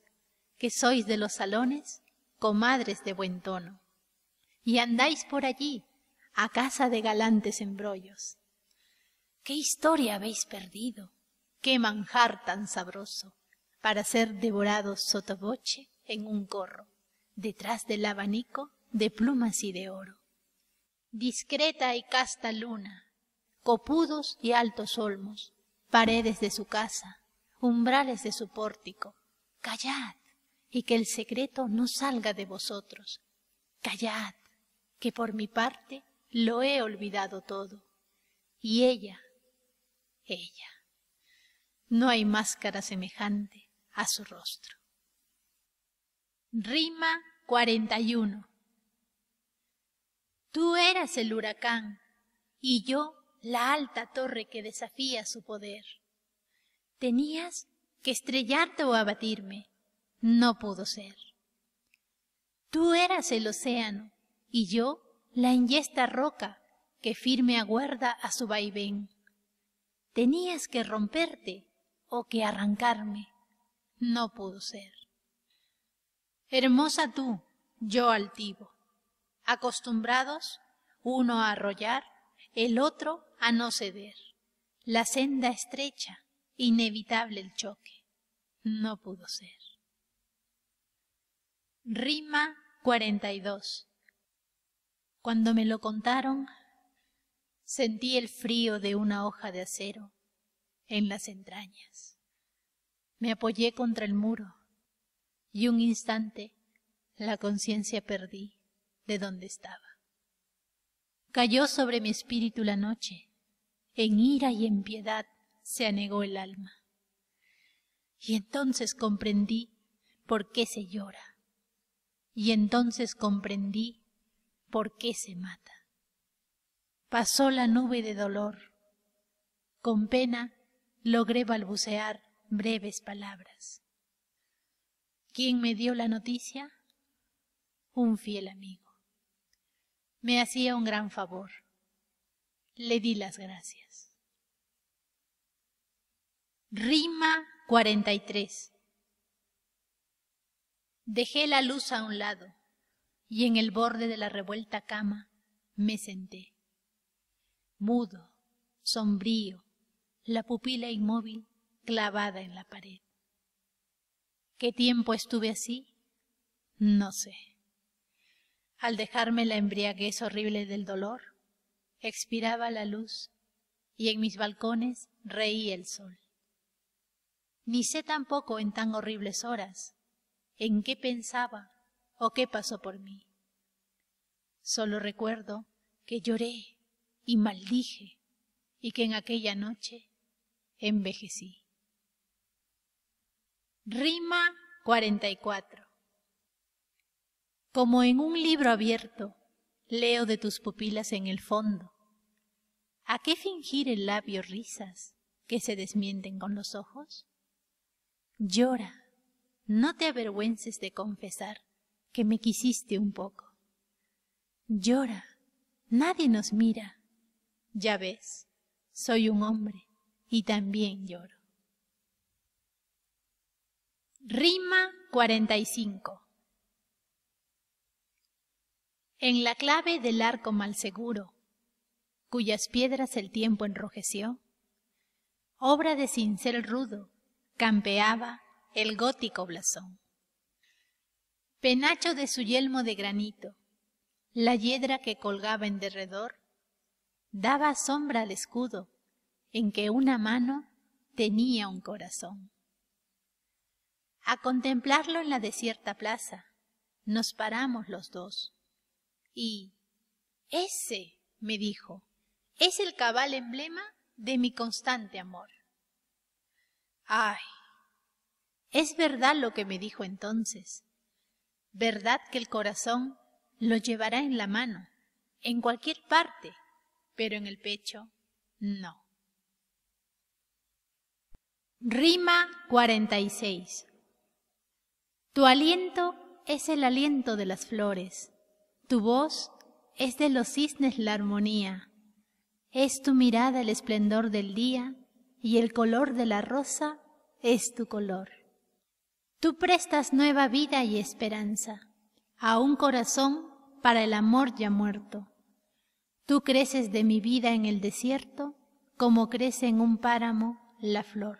que sois de los salones, comadres de buen tono, y andáis por allí, a casa de galantes embrollos. ¿Qué historia habéis perdido? ¿Qué manjar tan sabroso para ser devorados sotoboche en un corro, detrás del abanico de plumas y de oro? discreta y casta luna, copudos y altos olmos, paredes de su casa, umbrales de su pórtico. Callad, y que el secreto no salga de vosotros. Callad, que por mi parte lo he olvidado todo. Y ella, ella. No hay máscara semejante a su rostro. Rima 41. Tú eras el huracán y yo la alta torre que desafía su poder. Tenías que estrellarte o abatirme. No pudo ser. Tú eras el océano y yo la inyesta roca que firme aguarda a su vaivén. Tenías que romperte o que arrancarme. No pudo ser. Hermosa tú, yo altivo, acostumbrados uno a arrollar, el otro a no ceder. La senda estrecha, inevitable el choque. No pudo ser. Rima 42. Cuando me lo contaron, sentí el frío de una hoja de acero en las entrañas. Me apoyé contra el muro y un instante la conciencia perdí de donde estaba. Cayó sobre mi espíritu la noche, en ira y en piedad se anegó el alma. Y entonces comprendí por qué se llora, y entonces comprendí por qué se mata. Pasó la nube de dolor, con pena logré balbucear breves palabras. ¿Quién me dio la noticia? Un fiel amigo me hacía un gran favor. Le di las gracias. Rima 43. Dejé la luz a un lado y en el borde de la revuelta cama me senté. Mudo, sombrío, la pupila inmóvil clavada en la pared. ¿Qué tiempo estuve así? No sé. Al dejarme la embriaguez horrible del dolor, expiraba la luz y en mis balcones reía el sol. Ni sé tampoco en tan horribles horas en qué pensaba o qué pasó por mí. Solo recuerdo que lloré y maldije y que en aquella noche envejecí. Rima 44 como en un libro abierto, leo de tus pupilas en el fondo. ¿A qué fingir el labio risas que se desmienten con los ojos? Llora, no te avergüences de confesar que me quisiste un poco. Llora, nadie nos mira. Ya ves, soy un hombre y también lloro. Rima 45 en la clave del arco mal seguro, cuyas piedras el tiempo enrojeció. Obra de cincel rudo, campeaba el gótico blasón. Penacho de su yelmo de granito, la yedra que colgaba en derredor, daba sombra al escudo, en que una mano tenía un corazón. A contemplarlo en la desierta plaza, nos paramos los dos y ese, me dijo, es el cabal emblema de mi constante amor. Ay, es verdad lo que me dijo entonces, verdad que el corazón lo llevará en la mano, en cualquier parte, pero en el pecho no. Rima 46 Tu aliento es el aliento de las flores tu voz es de los cisnes la armonía, es tu mirada el esplendor del día y el color de la rosa es tu color. Tú prestas nueva vida y esperanza a un corazón para el amor ya muerto. Tú creces de mi vida en el desierto como crece en un páramo la flor.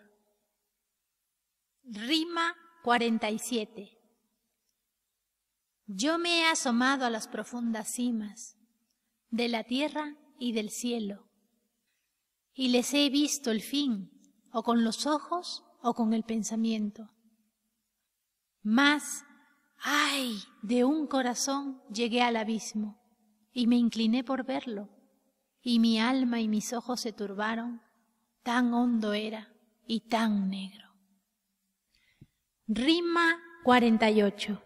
Rima 47 yo me he asomado a las profundas cimas de la tierra y del cielo, y les he visto el fin, o con los ojos o con el pensamiento. Mas, ay, de un corazón llegué al abismo, y me incliné por verlo, y mi alma y mis ojos se turbaron, tan hondo era y tan negro. Rima 48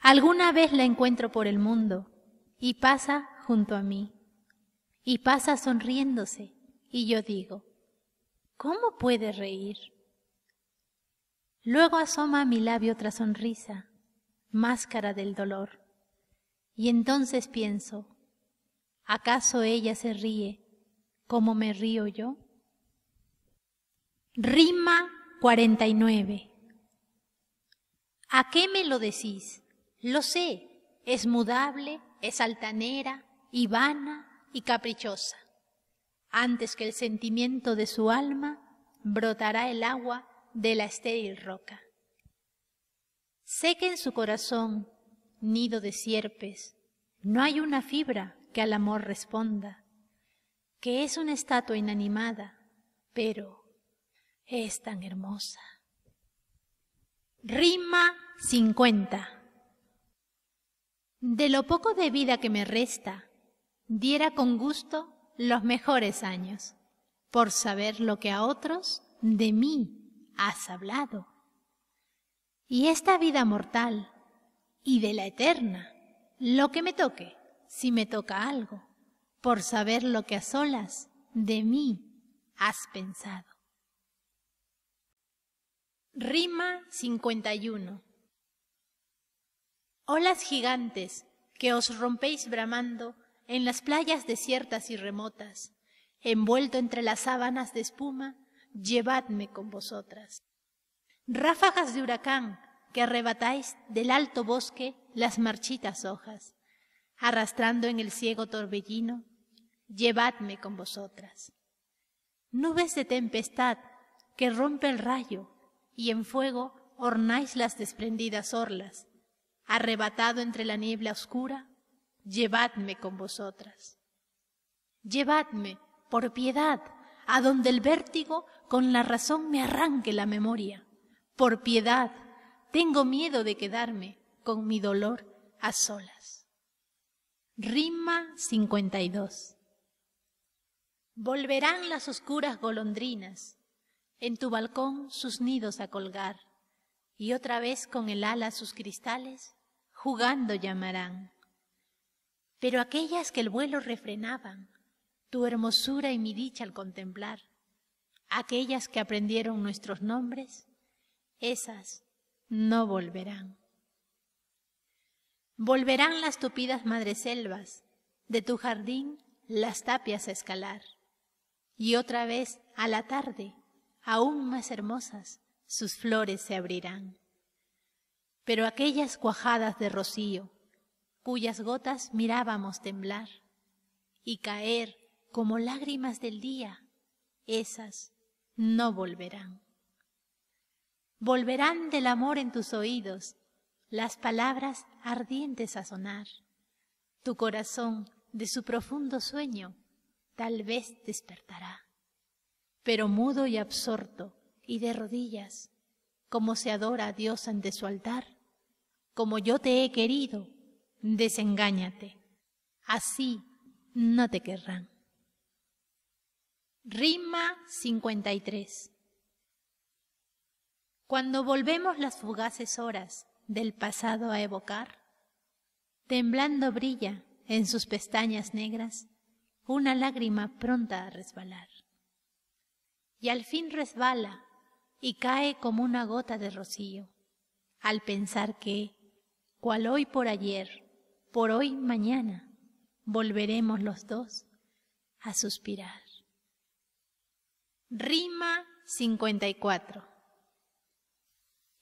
Alguna vez la encuentro por el mundo y pasa junto a mí y pasa sonriéndose y yo digo, ¿cómo puede reír? Luego asoma a mi labio otra sonrisa, máscara del dolor, y entonces pienso, ¿acaso ella se ríe como me río yo? Rima 49. ¿A qué me lo decís? Lo sé, es mudable, es altanera, y vana y caprichosa. Antes que el sentimiento de su alma, brotará el agua de la estéril roca. Sé que en su corazón, nido de sierpes, no hay una fibra que al amor responda, que es una estatua inanimada, pero es tan hermosa. Rima cincuenta. De lo poco de vida que me resta, diera con gusto los mejores años, por saber lo que a otros de mí has hablado. Y esta vida mortal, y de la eterna, lo que me toque, si me toca algo, por saber lo que a solas de mí has pensado. Rima 51 Olas gigantes que os rompéis bramando en las playas desiertas y remotas, envuelto entre las sábanas de espuma, llevadme con vosotras. Ráfagas de huracán que arrebatáis del alto bosque las marchitas hojas, arrastrando en el ciego torbellino, llevadme con vosotras. Nubes de tempestad que rompe el rayo y en fuego ornáis las desprendidas orlas, arrebatado entre la niebla oscura, llevadme con vosotras. Llevadme, por piedad, a donde el vértigo con la razón me arranque la memoria. Por piedad, tengo miedo de quedarme con mi dolor a solas. Rima 52. Volverán las oscuras golondrinas en tu balcón sus nidos a colgar, y otra vez con el ala sus cristales jugando llamarán. Pero aquellas que el vuelo refrenaban, tu hermosura y mi dicha al contemplar, aquellas que aprendieron nuestros nombres, esas no volverán. Volverán las tupidas madreselvas, de tu jardín las tapias a escalar, y otra vez a la tarde, aún más hermosas, sus flores se abrirán pero aquellas cuajadas de rocío, cuyas gotas mirábamos temblar y caer como lágrimas del día, esas no volverán. Volverán del amor en tus oídos las palabras ardientes a sonar. Tu corazón de su profundo sueño tal vez despertará. Pero mudo y absorto y de rodillas, como se adora a Dios ante su altar, como yo te he querido, desengáñate, así no te querrán. Rima 53 Cuando volvemos las fugaces horas del pasado a evocar, temblando brilla en sus pestañas negras una lágrima pronta a resbalar. Y al fin resbala y cae como una gota de rocío, al pensar que cual hoy por ayer, por hoy mañana, volveremos los dos a suspirar. Rima 54.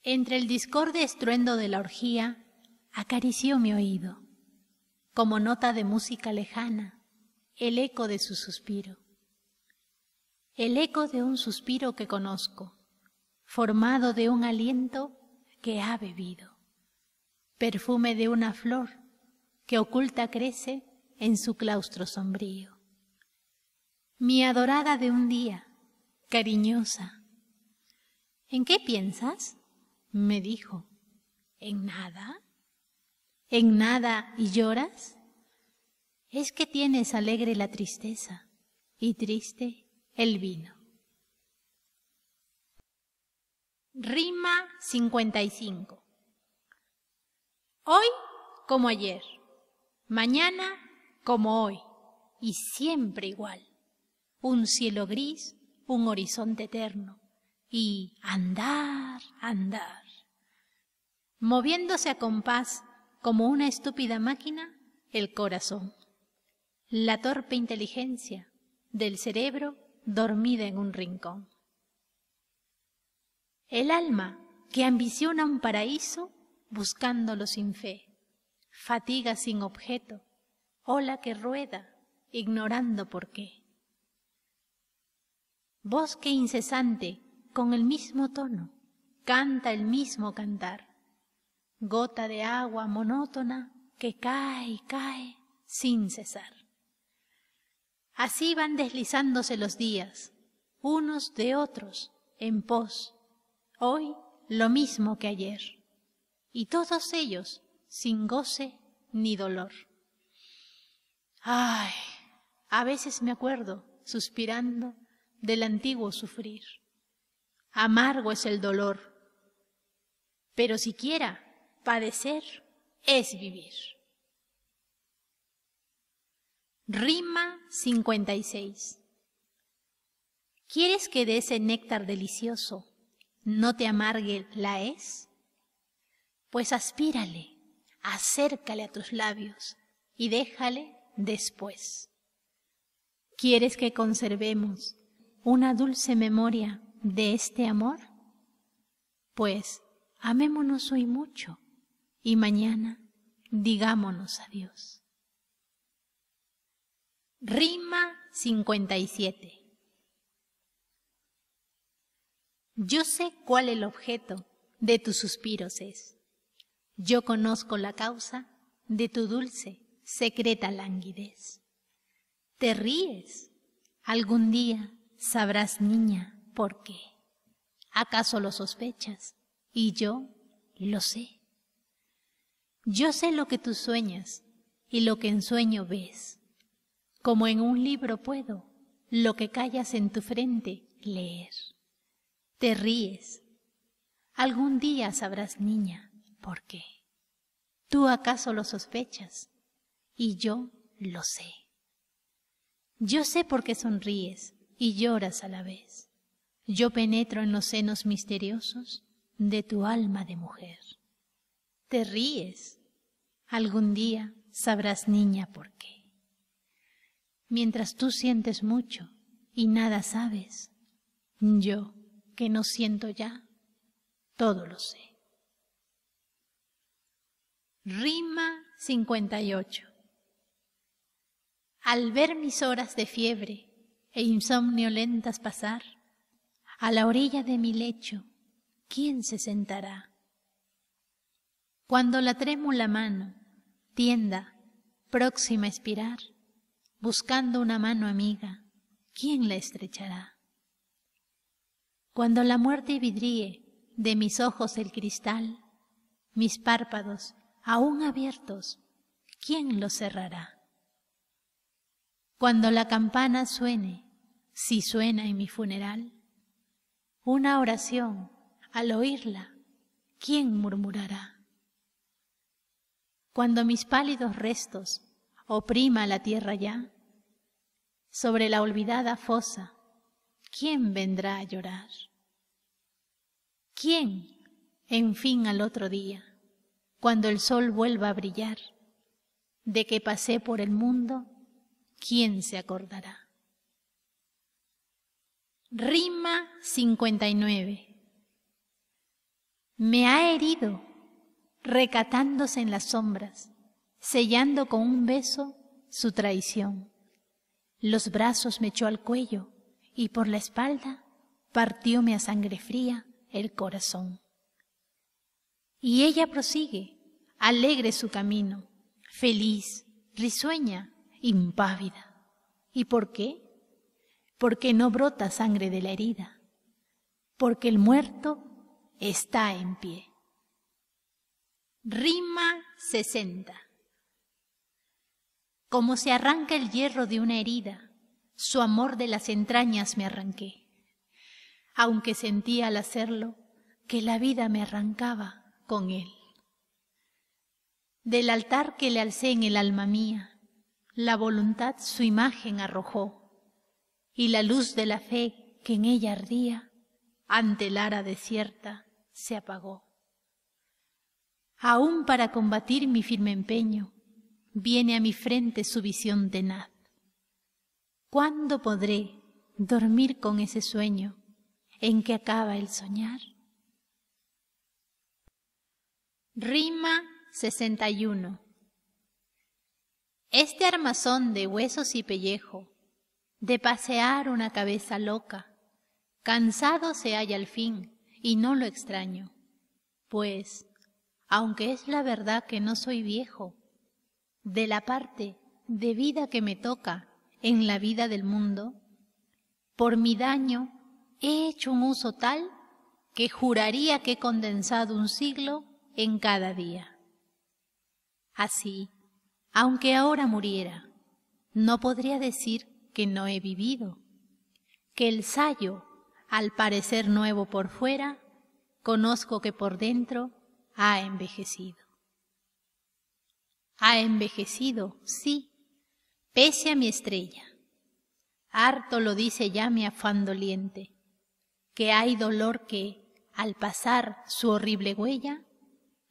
Entre el discorde estruendo de la orgía, acarició mi oído, como nota de música lejana, el eco de su suspiro. El eco de un suspiro que conozco, formado de un aliento que ha bebido perfume de una flor que oculta crece en su claustro sombrío. Mi adorada de un día, cariñosa. ¿En qué piensas? me dijo. ¿En nada? ¿En nada y lloras? Es que tienes alegre la tristeza y triste el vino. Rima 55 Hoy como ayer, mañana como hoy, y siempre igual. Un cielo gris, un horizonte eterno, y andar, andar. Moviéndose a compás como una estúpida máquina, el corazón. La torpe inteligencia del cerebro dormida en un rincón. El alma que ambiciona un paraíso buscándolo sin fe, fatiga sin objeto, ola que rueda, ignorando por qué. Bosque incesante, con el mismo tono, canta el mismo cantar, gota de agua monótona que cae y cae sin cesar. Así van deslizándose los días, unos de otros, en pos, hoy lo mismo que ayer y todos ellos sin goce ni dolor. Ay, a veces me acuerdo, suspirando, del antiguo sufrir. Amargo es el dolor, pero siquiera padecer es vivir. Rima 56. ¿Quieres que de ese néctar delicioso no te amargue la es? Pues aspírale, acércale a tus labios y déjale después. ¿Quieres que conservemos una dulce memoria de este amor? Pues amémonos hoy mucho y mañana digámonos adiós. Rima 57 Yo sé cuál el objeto de tus suspiros es yo conozco la causa de tu dulce, secreta languidez. Te ríes. Algún día sabrás, niña, por qué. ¿Acaso lo sospechas? Y yo lo sé. Yo sé lo que tú sueñas y lo que en sueño ves. Como en un libro puedo lo que callas en tu frente leer. Te ríes. Algún día sabrás, niña, por qué. Tú acaso lo sospechas y yo lo sé. Yo sé por qué sonríes y lloras a la vez. Yo penetro en los senos misteriosos de tu alma de mujer. Te ríes. Algún día sabrás, niña, por qué. Mientras tú sientes mucho y nada sabes, yo, que no siento ya, todo lo sé. Rima 58. Al ver mis horas de fiebre e insomnio lentas pasar, a la orilla de mi lecho, ¿quién se sentará? Cuando la trémula mano tienda, próxima a expirar, buscando una mano amiga, ¿quién la estrechará? Cuando la muerte vidríe de mis ojos el cristal, mis párpados aún abiertos, ¿quién los cerrará? Cuando la campana suene, si suena en mi funeral, una oración, al oírla, ¿quién murmurará? Cuando mis pálidos restos oprima la tierra ya, sobre la olvidada fosa, ¿quién vendrá a llorar? ¿Quién, en fin, al otro día, cuando el sol vuelva a brillar, de que pasé por el mundo, ¿quién se acordará? Rima 59. Me ha herido, recatándose en las sombras, sellando con un beso su traición. Los brazos me echó al cuello y por la espalda partióme a sangre fría el corazón. Y ella prosigue, alegre su camino, feliz, risueña, impávida. ¿Y por qué? Porque no brota sangre de la herida, porque el muerto está en pie. Rima 60. Como se arranca el hierro de una herida, su amor de las entrañas me arranqué. Aunque sentí al hacerlo que la vida me arrancaba, con él. Del altar que le alcé en el alma mía, la voluntad su imagen arrojó, y la luz de la fe que en ella ardía, ante el ara desierta, se apagó. Aún para combatir mi firme empeño, viene a mi frente su visión tenaz. ¿Cuándo podré dormir con ese sueño en que acaba el soñar? Rima 61 Este armazón de huesos y pellejo, de pasear una cabeza loca, cansado se halla al fin, y no lo extraño, pues, aunque es la verdad que no soy viejo, de la parte de vida que me toca en la vida del mundo, por mi daño he hecho un uso tal que juraría que he condensado un siglo en cada día. Así, aunque ahora muriera, no podría decir que no he vivido, que el sayo, al parecer nuevo por fuera, conozco que por dentro ha envejecido. Ha envejecido, sí, pese a mi estrella. Harto lo dice ya mi afán doliente, que hay dolor que, al pasar su horrible huella,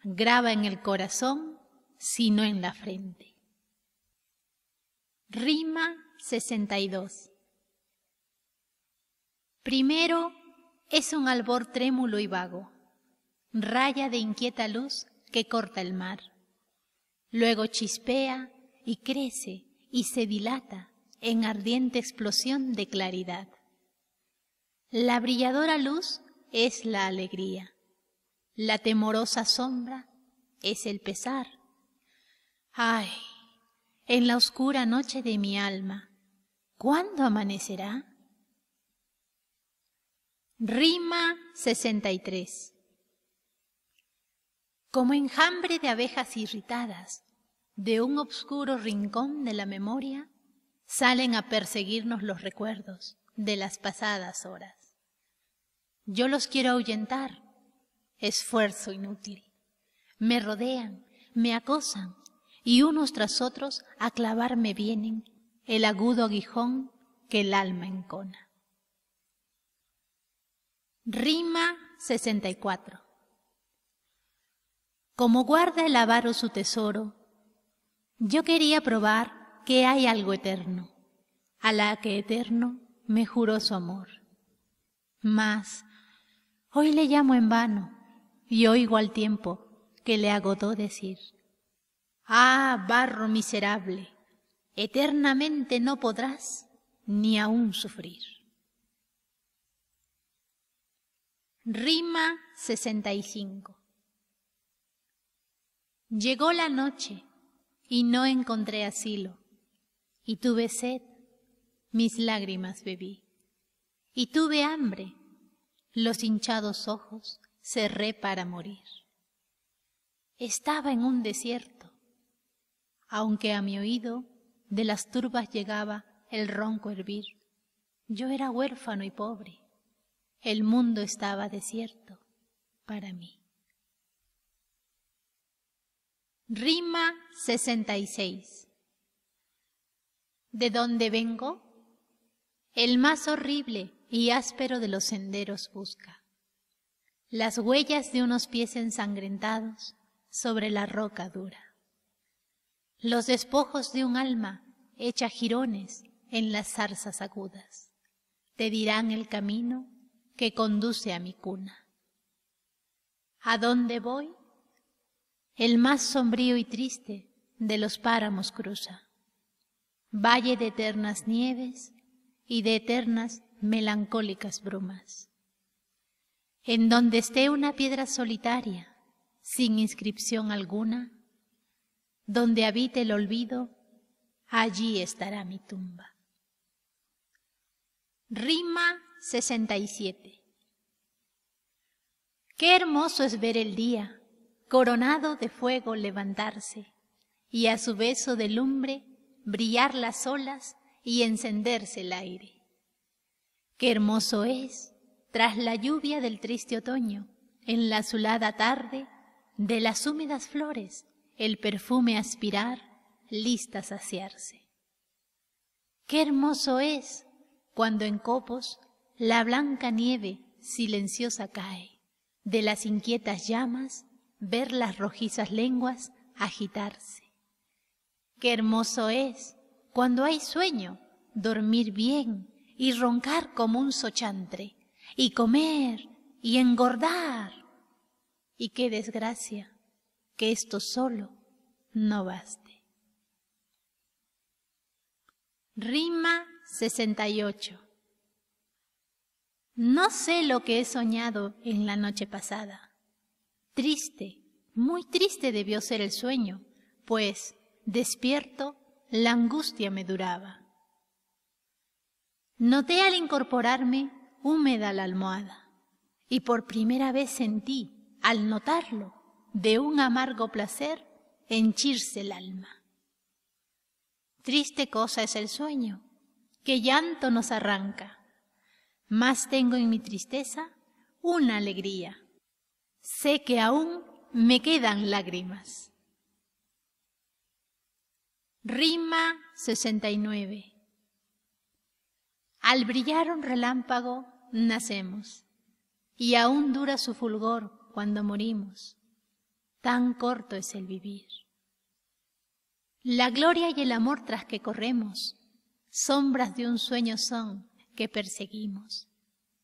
graba en el corazón, sino en la frente. Rima 62. Primero es un albor trémulo y vago, raya de inquieta luz que corta el mar. Luego chispea y crece y se dilata en ardiente explosión de claridad. La brilladora luz es la alegría. La temorosa sombra es el pesar. Ay, en la oscura noche de mi alma, ¿cuándo amanecerá? Rima 63. Como enjambre de abejas irritadas, de un obscuro rincón de la memoria, salen a perseguirnos los recuerdos de las pasadas horas. Yo los quiero ahuyentar esfuerzo inútil. Me rodean, me acosan, y unos tras otros a clavarme vienen el agudo aguijón que el alma encona. Rima 64. Como guarda el avaro su tesoro, yo quería probar que hay algo eterno, a la que eterno me juró su amor. Mas hoy le llamo en vano, y oigo al tiempo que le agotó decir, Ah, barro miserable, eternamente no podrás ni aún sufrir. Rima 65 Llegó la noche y no encontré asilo, y tuve sed, mis lágrimas bebí, y tuve hambre, los hinchados ojos cerré para morir. Estaba en un desierto, aunque a mi oído de las turbas llegaba el ronco hervir. Yo era huérfano y pobre, el mundo estaba desierto para mí. Rima 66 ¿De dónde vengo? El más horrible y áspero de los senderos busca las huellas de unos pies ensangrentados sobre la roca dura, los despojos de un alma hecha jirones en las zarzas agudas, te dirán el camino que conduce a mi cuna. ¿A dónde voy? El más sombrío y triste de los páramos cruza, valle de eternas nieves y de eternas melancólicas brumas en donde esté una piedra solitaria, sin inscripción alguna, donde habite el olvido, allí estará mi tumba. Rima 67 Qué hermoso es ver el día, coronado de fuego levantarse, y a su beso de lumbre brillar las olas y encenderse el aire. Qué hermoso es tras la lluvia del triste otoño, en la azulada tarde, de las húmedas flores, el perfume aspirar, lista saciarse. Qué hermoso es cuando en copos la blanca nieve silenciosa cae, de las inquietas llamas ver las rojizas lenguas agitarse. Qué hermoso es cuando hay sueño, dormir bien y roncar como un sochantre, y comer y engordar. Y qué desgracia que esto solo no baste. Rima 68. No sé lo que he soñado en la noche pasada. Triste, muy triste debió ser el sueño, pues, despierto, la angustia me duraba. Noté al incorporarme húmeda la almohada, y por primera vez sentí, al notarlo, de un amargo placer, henchirse el alma. Triste cosa es el sueño, que llanto nos arranca, más tengo en mi tristeza una alegría. Sé que aún me quedan lágrimas. Rima 69. Al brillar un relámpago nacemos, y aún dura su fulgor cuando morimos. Tan corto es el vivir. La gloria y el amor tras que corremos, sombras de un sueño son que perseguimos.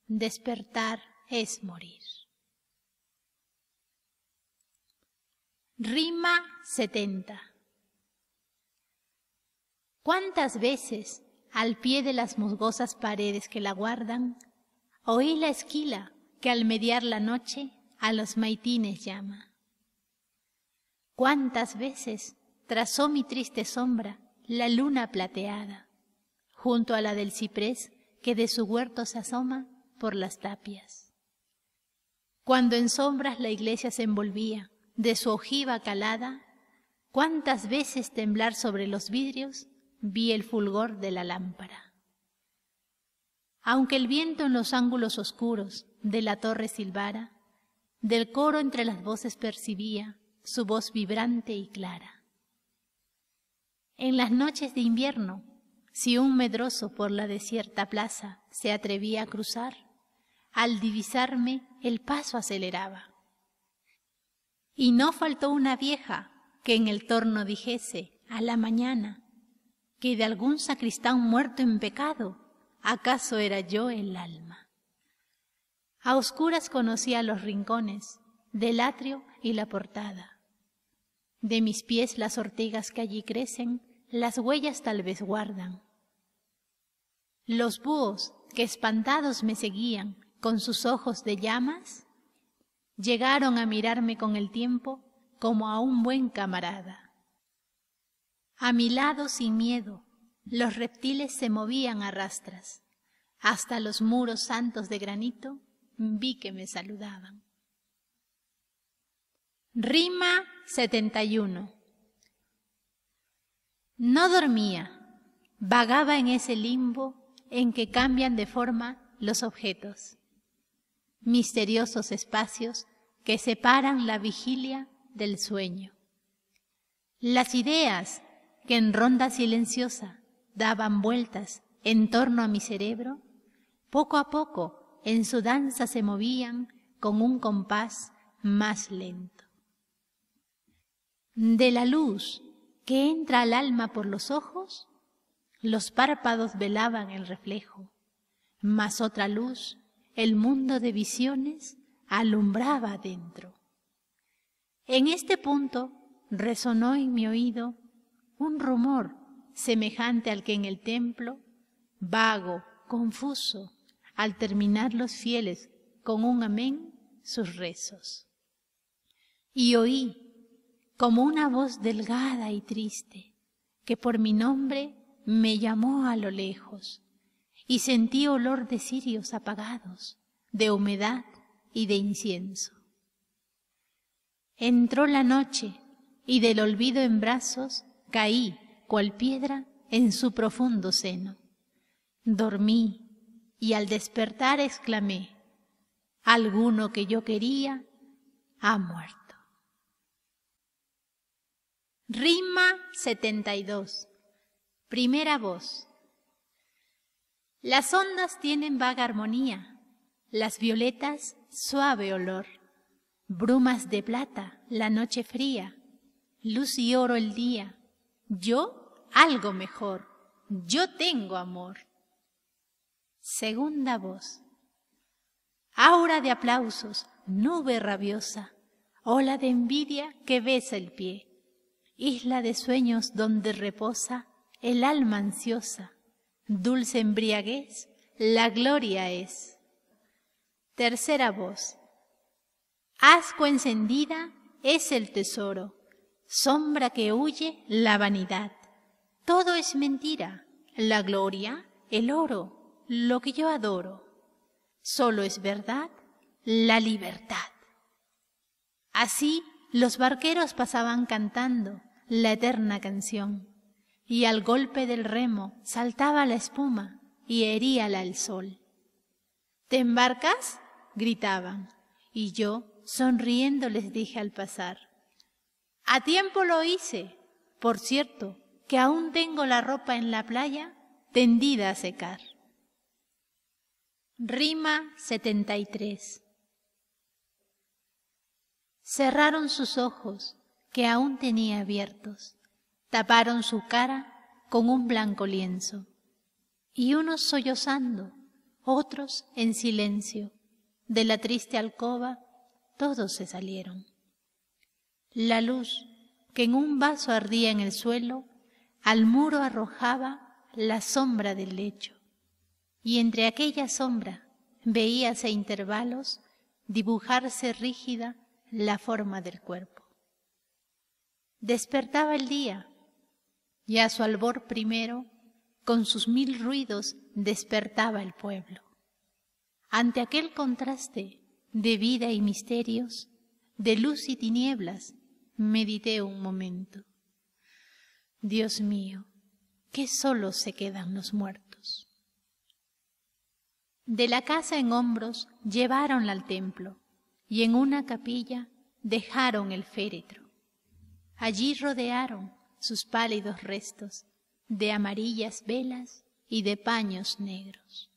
Despertar es morir. Rima 70. ¿Cuántas veces al pie de las musgosas paredes que la guardan, oí la esquila que al mediar la noche a los maitines llama. Cuántas veces trazó mi triste sombra la luna plateada, junto a la del ciprés que de su huerto se asoma por las tapias. Cuando en sombras la iglesia se envolvía de su ojiva calada, cuántas veces temblar sobre los vidrios vi el fulgor de la lámpara. Aunque el viento en los ángulos oscuros de la torre silbara, del coro entre las voces percibía su voz vibrante y clara. En las noches de invierno, si un medroso por la desierta plaza se atrevía a cruzar, al divisarme el paso aceleraba. Y no faltó una vieja que en el torno dijese a la mañana, que de algún sacristán muerto en pecado, acaso era yo el alma. A oscuras conocía los rincones, del atrio y la portada. De mis pies las ortigas que allí crecen, las huellas tal vez guardan. Los búhos que espantados me seguían con sus ojos de llamas, llegaron a mirarme con el tiempo como a un buen camarada. A mi lado sin miedo, los reptiles se movían a rastras. Hasta los muros santos de granito vi que me saludaban. Rima 71 No dormía, vagaba en ese limbo en que cambian de forma los objetos, misteriosos espacios que separan la vigilia del sueño. Las ideas que en ronda silenciosa daban vueltas en torno a mi cerebro, poco a poco en su danza se movían con un compás más lento. De la luz que entra al alma por los ojos, los párpados velaban el reflejo, mas otra luz, el mundo de visiones, alumbraba dentro. En este punto resonó en mi oído un rumor semejante al que en el templo, vago, confuso, al terminar los fieles con un amén sus rezos. Y oí como una voz delgada y triste, que por mi nombre me llamó a lo lejos, y sentí olor de cirios apagados, de humedad y de incienso. Entró la noche, y del olvido en brazos Caí, cual piedra, en su profundo seno. Dormí y al despertar exclamé, alguno que yo quería ha muerto. Rima 72. Primera voz. Las ondas tienen vaga armonía, las violetas suave olor, brumas de plata la noche fría, luz y oro el día, yo algo mejor. Yo tengo amor. Segunda voz. Aura de aplausos, nube rabiosa, ola de envidia que besa el pie, isla de sueños donde reposa el alma ansiosa, dulce embriaguez, la gloria es. Tercera voz. Asco encendida es el tesoro, sombra que huye la vanidad. Todo es mentira, la gloria, el oro, lo que yo adoro. Solo es verdad la libertad. Así los barqueros pasaban cantando la eterna canción, y al golpe del remo saltaba la espuma y heríala el sol. ¿Te embarcas? gritaban, y yo, sonriendo, les dije al pasar, a tiempo lo hice, por cierto, que aún tengo la ropa en la playa tendida a secar. Rima 73 Cerraron sus ojos, que aún tenía abiertos, taparon su cara con un blanco lienzo, y unos sollozando, otros en silencio, de la triste alcoba, todos se salieron. La luz que en un vaso ardía en el suelo, al muro arrojaba la sombra del lecho, y entre aquella sombra veíase a intervalos dibujarse rígida la forma del cuerpo. Despertaba el día, y a su albor primero, con sus mil ruidos, despertaba el pueblo. Ante aquel contraste de vida y misterios, de luz y tinieblas, Medité un momento. Dios mío, qué solo se quedan los muertos. De la casa en hombros lleváronla al templo y en una capilla dejaron el féretro. Allí rodearon sus pálidos restos de amarillas velas y de paños negros.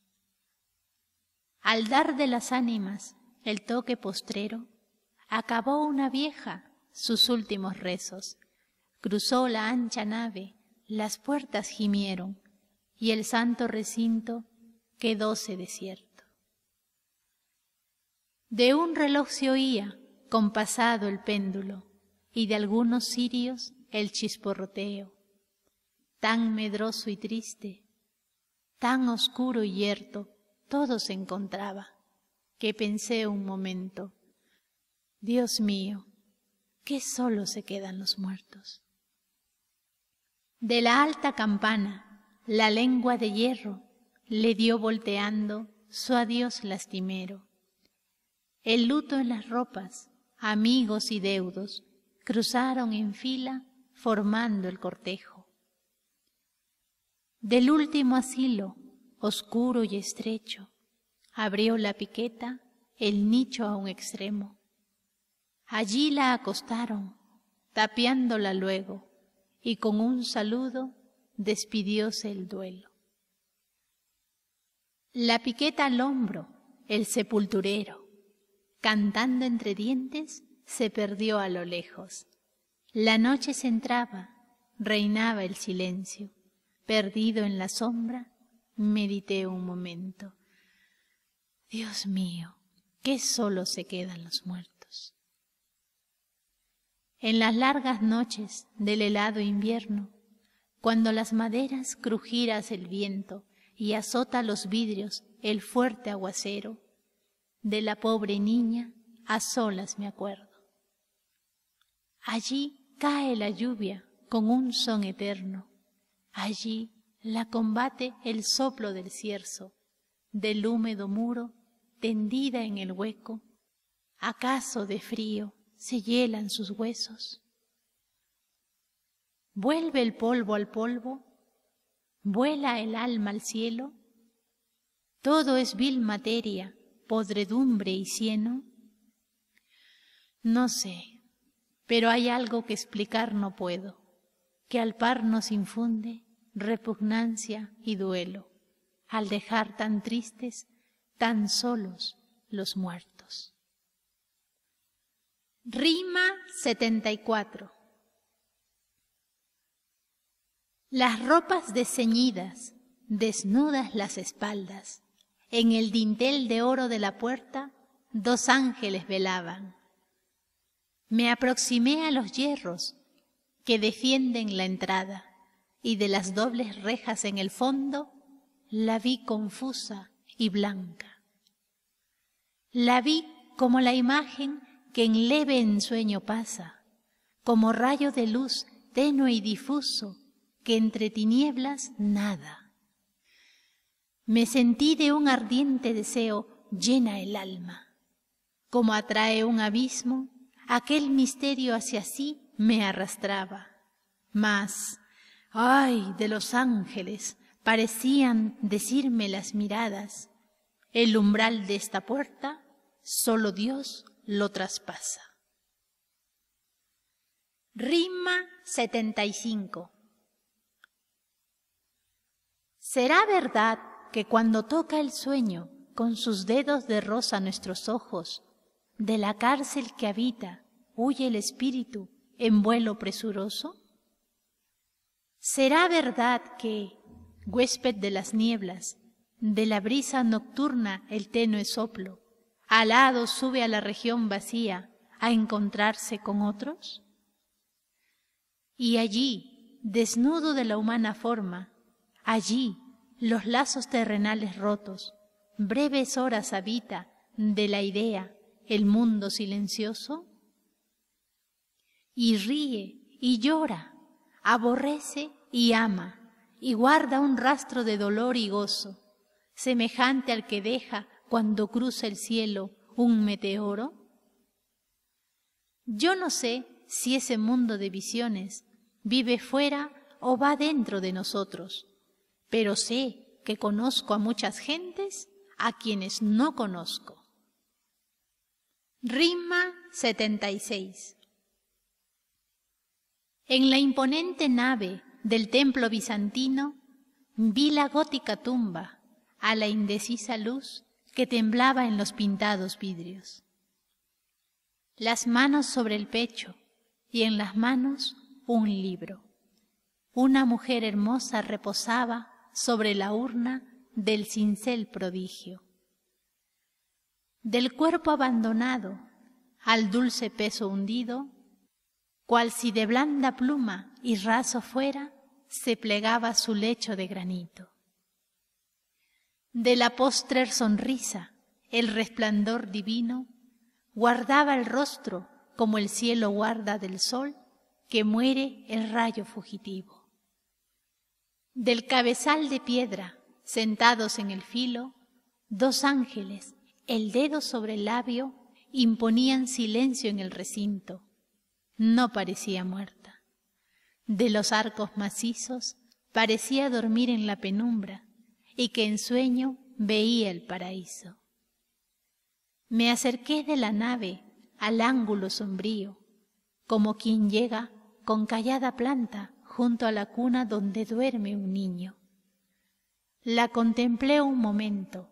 Al dar de las ánimas el toque postrero, acabó una vieja sus últimos rezos. Cruzó la ancha nave, las puertas gimieron, y el santo recinto quedóse desierto. De un reloj se oía, compasado el péndulo, y de algunos cirios el chisporroteo. Tan medroso y triste, tan oscuro y yerto, todo se encontraba, que pensé un momento, Dios mío, que solo se quedan los muertos? De la alta campana, la lengua de hierro le dio volteando su adiós lastimero. El luto en las ropas, amigos y deudos, cruzaron en fila formando el cortejo. Del último asilo, oscuro y estrecho, abrió la piqueta el nicho a un extremo. Allí la acostaron, tapiándola luego, y con un saludo despidióse el duelo. La piqueta al hombro, el sepulturero, cantando entre dientes, se perdió a lo lejos. La noche se entraba, reinaba el silencio. Perdido en la sombra, medité un momento. Dios mío, qué solo se quedan los muertos en las largas noches del helado invierno, cuando las maderas crujiras el viento y azota los vidrios el fuerte aguacero, de la pobre niña a solas me acuerdo. Allí cae la lluvia con un son eterno, allí la combate el soplo del cierzo, del húmedo muro tendida en el hueco, acaso de frío, se hielan sus huesos. Vuelve el polvo al polvo, vuela el alma al cielo, todo es vil materia, podredumbre y cieno. No sé, pero hay algo que explicar no puedo, que al par nos infunde repugnancia y duelo, al dejar tan tristes, tan solos los muertos. Rima 74 Las ropas desceñidas, desnudas las espaldas, en el dintel de oro de la puerta dos ángeles velaban. Me aproximé a los hierros que defienden la entrada y de las dobles rejas en el fondo la vi confusa y blanca. La vi como la imagen que en leve ensueño pasa, como rayo de luz tenue y difuso, que entre tinieblas nada. Me sentí de un ardiente deseo llena el alma, como atrae un abismo, aquel misterio hacia sí me arrastraba. Mas, ay, de los ángeles parecían decirme las miradas, el umbral de esta puerta sólo Dios lo traspasa. Rima 75 ¿Será verdad que cuando toca el sueño con sus dedos de rosa nuestros ojos, de la cárcel que habita huye el espíritu en vuelo presuroso? ¿Será verdad que, huésped de las nieblas, de la brisa nocturna el tenue soplo, alado sube a la región vacía a encontrarse con otros? Y allí, desnudo de la humana forma, allí los lazos terrenales rotos, breves horas habita de la idea el mundo silencioso? Y ríe y llora, aborrece y ama, y guarda un rastro de dolor y gozo, semejante al que deja cuando cruza el cielo un meteoro? Yo no sé si ese mundo de visiones vive fuera o va dentro de nosotros, pero sé que conozco a muchas gentes a quienes no conozco. Rima 76 En la imponente nave del templo bizantino vi la gótica tumba, a la indecisa luz que temblaba en los pintados vidrios. Las manos sobre el pecho y en las manos un libro. Una mujer hermosa reposaba sobre la urna del cincel prodigio. Del cuerpo abandonado al dulce peso hundido, cual si de blanda pluma y raso fuera, se plegaba su lecho de granito de la postrer sonrisa, el resplandor divino, guardaba el rostro como el cielo guarda del sol que muere el rayo fugitivo. Del cabezal de piedra, sentados en el filo, dos ángeles, el dedo sobre el labio, imponían silencio en el recinto. No parecía muerta. De los arcos macizos parecía dormir en la penumbra, y que en sueño veía el paraíso. Me acerqué de la nave al ángulo sombrío, como quien llega con callada planta junto a la cuna donde duerme un niño. La contemplé un momento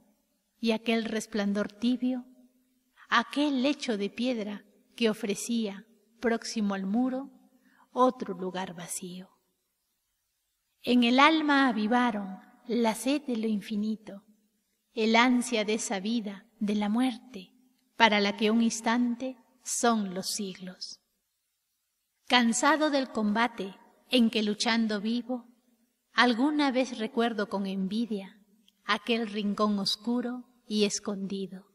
y aquel resplandor tibio, aquel lecho de piedra que ofrecía, próximo al muro, otro lugar vacío. En el alma avivaron la sed de lo infinito, el ansia de esa vida, de la muerte, para la que un instante son los siglos. Cansado del combate en que luchando vivo, alguna vez recuerdo con envidia aquel rincón oscuro y escondido.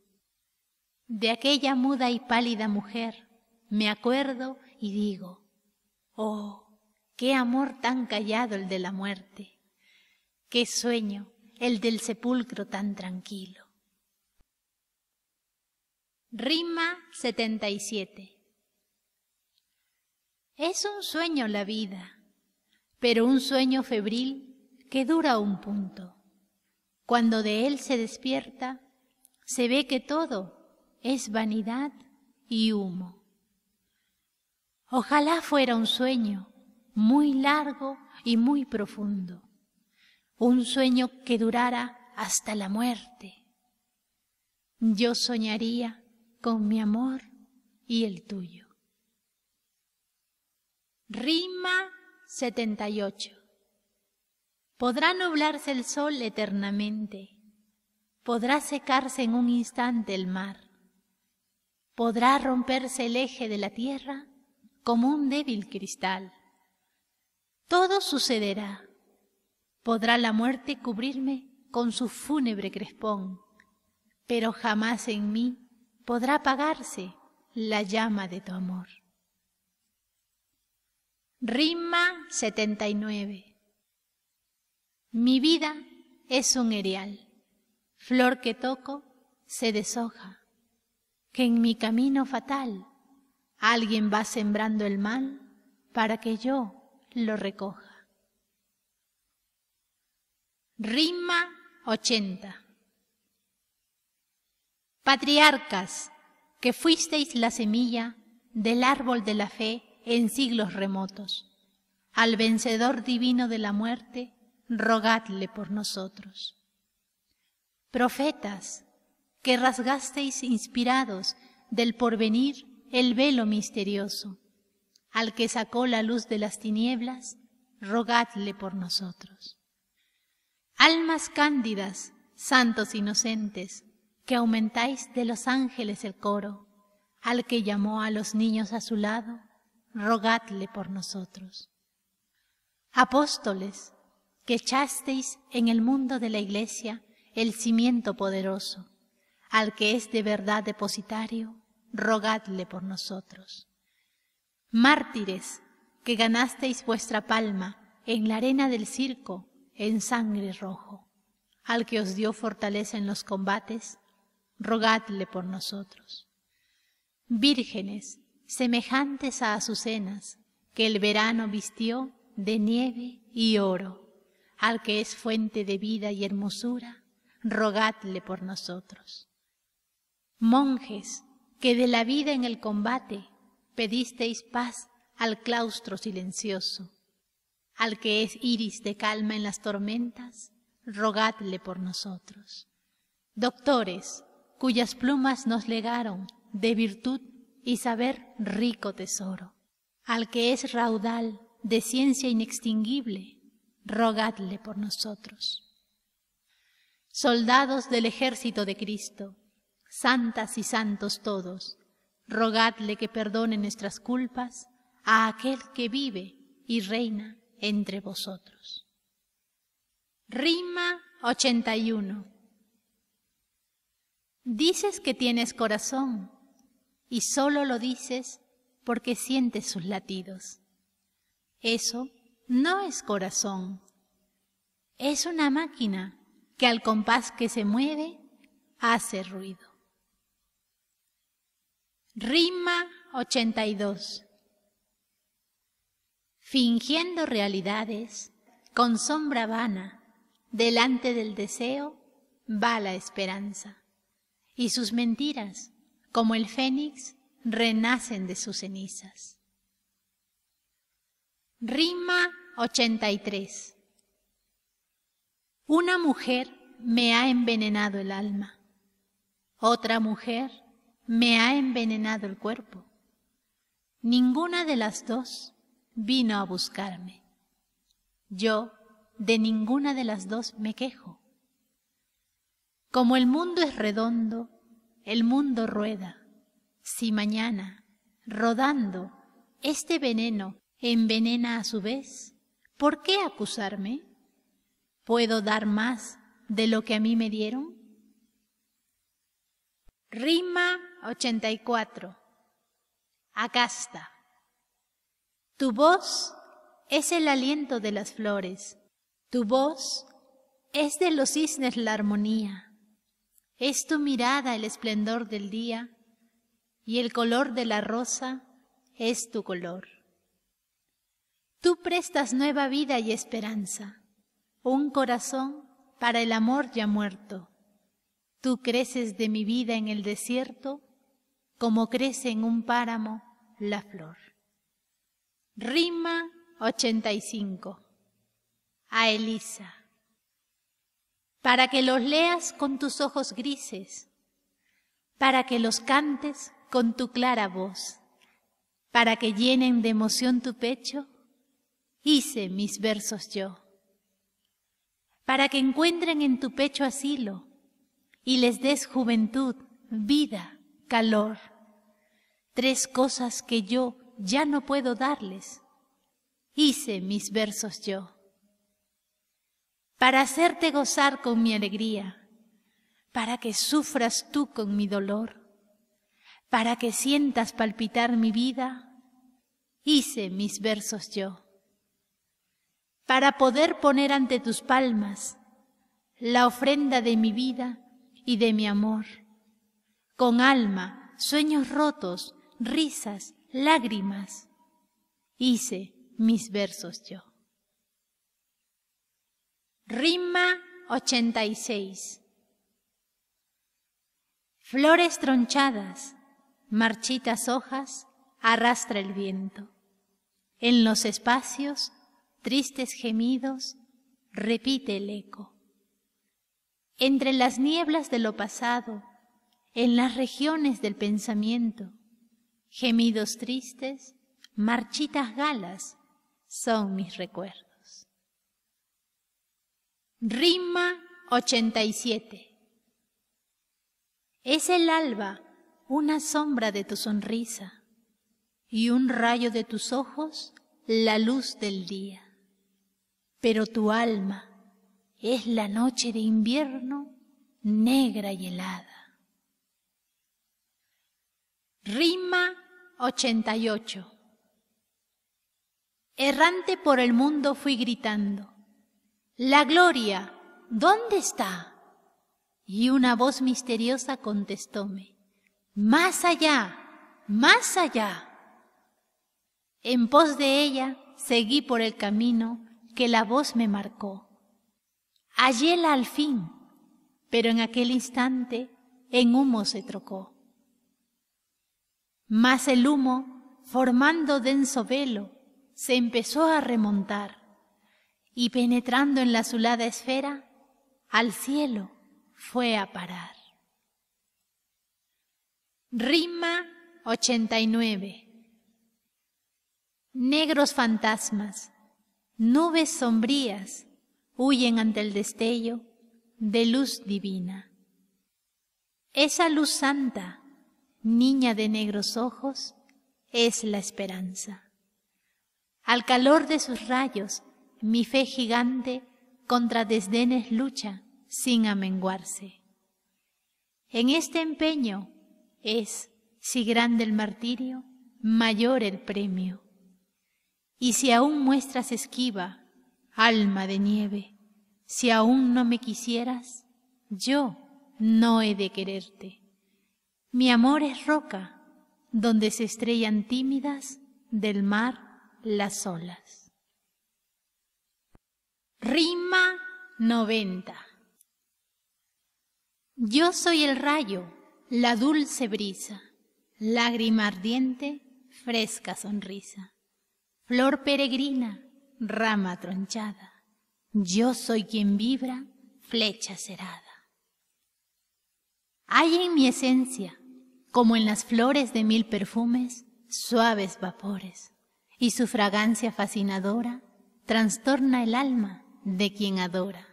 De aquella muda y pálida mujer me acuerdo y digo, oh, qué amor tan callado el de la muerte. Qué sueño el del sepulcro tan tranquilo. Rima 77 Es un sueño la vida, pero un sueño febril que dura un punto. Cuando de él se despierta, se ve que todo es vanidad y humo. Ojalá fuera un sueño muy largo y muy profundo un sueño que durara hasta la muerte. Yo soñaría con mi amor y el tuyo. Rima 78. Podrá nublarse el sol eternamente, podrá secarse en un instante el mar, podrá romperse el eje de la tierra como un débil cristal. Todo sucederá Podrá la muerte cubrirme con su fúnebre crespón, pero jamás en mí podrá apagarse la llama de tu amor. Rima 79 Mi vida es un erial, flor que toco se deshoja, que en mi camino fatal alguien va sembrando el mal para que yo lo recoja. Rima 80. Patriarcas, que fuisteis la semilla del árbol de la fe en siglos remotos, al vencedor divino de la muerte, rogadle por nosotros. Profetas, que rasgasteis inspirados del porvenir el velo misterioso, al que sacó la luz de las tinieblas, rogadle por nosotros. Almas cándidas, santos inocentes, que aumentáis de los ángeles el coro, al que llamó a los niños a su lado, rogadle por nosotros. Apóstoles, que echasteis en el mundo de la Iglesia el cimiento poderoso, al que es de verdad depositario, rogadle por nosotros. Mártires, que ganasteis vuestra palma en la arena del circo en sangre rojo, al que os dio fortaleza en los combates, rogadle por nosotros. Vírgenes, semejantes a azucenas, que el verano vistió de nieve y oro, al que es fuente de vida y hermosura, rogadle por nosotros. Monjes, que de la vida en el combate pedisteis paz al claustro silencioso, al que es iris de calma en las tormentas, rogadle por nosotros. Doctores, cuyas plumas nos legaron de virtud y saber rico tesoro, al que es raudal de ciencia inextinguible, rogadle por nosotros. Soldados del ejército de Cristo, santas y santos todos, rogadle que perdone nuestras culpas a aquel que vive y reina entre vosotros. Rima 81. Dices que tienes corazón y solo lo dices porque sientes sus latidos. Eso no es corazón. Es una máquina que al compás que se mueve hace ruido. Rima 82 fingiendo realidades, con sombra vana, delante del deseo va la esperanza, y sus mentiras, como el fénix, renacen de sus cenizas. Rima 83 Una mujer me ha envenenado el alma, otra mujer me ha envenenado el cuerpo. Ninguna de las dos vino a buscarme. Yo de ninguna de las dos me quejo. Como el mundo es redondo, el mundo rueda. Si mañana, rodando, este veneno envenena a su vez, ¿por qué acusarme? ¿Puedo dar más de lo que a mí me dieron? Rima 84. Acasta. Tu voz es el aliento de las flores, tu voz es de los cisnes la armonía, es tu mirada el esplendor del día, y el color de la rosa es tu color. Tú prestas nueva vida y esperanza, un corazón para el amor ya muerto. Tú creces de mi vida en el desierto, como crece en un páramo la flor. Rima 85. A Elisa. Para que los leas con tus ojos grises, para que los cantes con tu clara voz, para que llenen de emoción tu pecho, hice mis versos yo. Para que encuentren en tu pecho asilo y les des juventud, vida, calor, tres cosas que yo ya no puedo darles. Hice mis versos yo, para hacerte gozar con mi alegría, para que sufras tú con mi dolor, para que sientas palpitar mi vida, hice mis versos yo, para poder poner ante tus palmas la ofrenda de mi vida y de mi amor, con alma, sueños rotos, risas, lágrimas hice mis versos yo. Rima 86. Flores tronchadas, marchitas hojas, arrastra el viento. En los espacios, tristes gemidos, repite el eco. Entre las nieblas de lo pasado, en las regiones del pensamiento, gemidos tristes, marchitas galas son mis recuerdos. Rima 87. Es el alba una sombra de tu sonrisa y un rayo de tus ojos la luz del día. Pero tu alma es la noche de invierno negra y helada. Rima 88. Errante por el mundo fui gritando, La gloria, ¿dónde está? Y una voz misteriosa contestóme, Más allá, más allá. En pos de ella seguí por el camino que la voz me marcó. Halléla al fin, pero en aquel instante en humo se trocó mas el humo, formando denso velo, se empezó a remontar y penetrando en la azulada esfera, al cielo fue a parar. Rima 89 Negros fantasmas, nubes sombrías, huyen ante el destello de luz divina. Esa luz santa niña de negros ojos, es la esperanza. Al calor de sus rayos, mi fe gigante contra desdenes lucha sin amenguarse. En este empeño es, si grande el martirio, mayor el premio. Y si aún muestras esquiva, alma de nieve, si aún no me quisieras, yo no he de quererte. Mi amor es roca donde se estrellan tímidas del mar las olas. Rima 90. Yo soy el rayo, la dulce brisa, lágrima ardiente, fresca sonrisa, flor peregrina, rama tronchada. Yo soy quien vibra, flecha cerada. Hay en mi esencia como en las flores de mil perfumes, suaves vapores, y su fragancia fascinadora trastorna el alma de quien adora.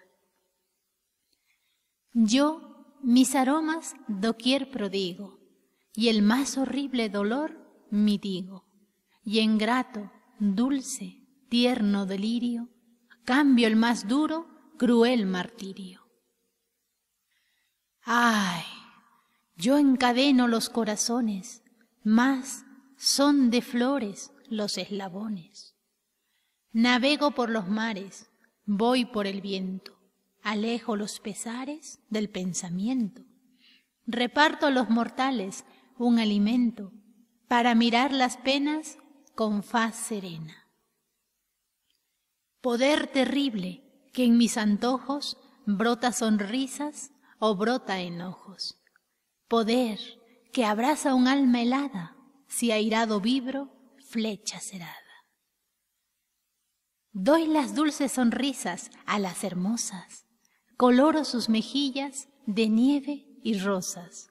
Yo mis aromas doquier prodigo, y el más horrible dolor mitigo, y en grato, dulce, tierno delirio, cambio el más duro, cruel martirio. ¡Ay! Yo encadeno los corazones, más son de flores los eslabones. Navego por los mares, voy por el viento, alejo los pesares del pensamiento. Reparto a los mortales un alimento para mirar las penas con faz serena. Poder terrible que en mis antojos brota sonrisas o brota enojos poder que abraza un alma helada, si airado vibro, flecha cerada. Doy las dulces sonrisas a las hermosas, coloro sus mejillas de nieve y rosas,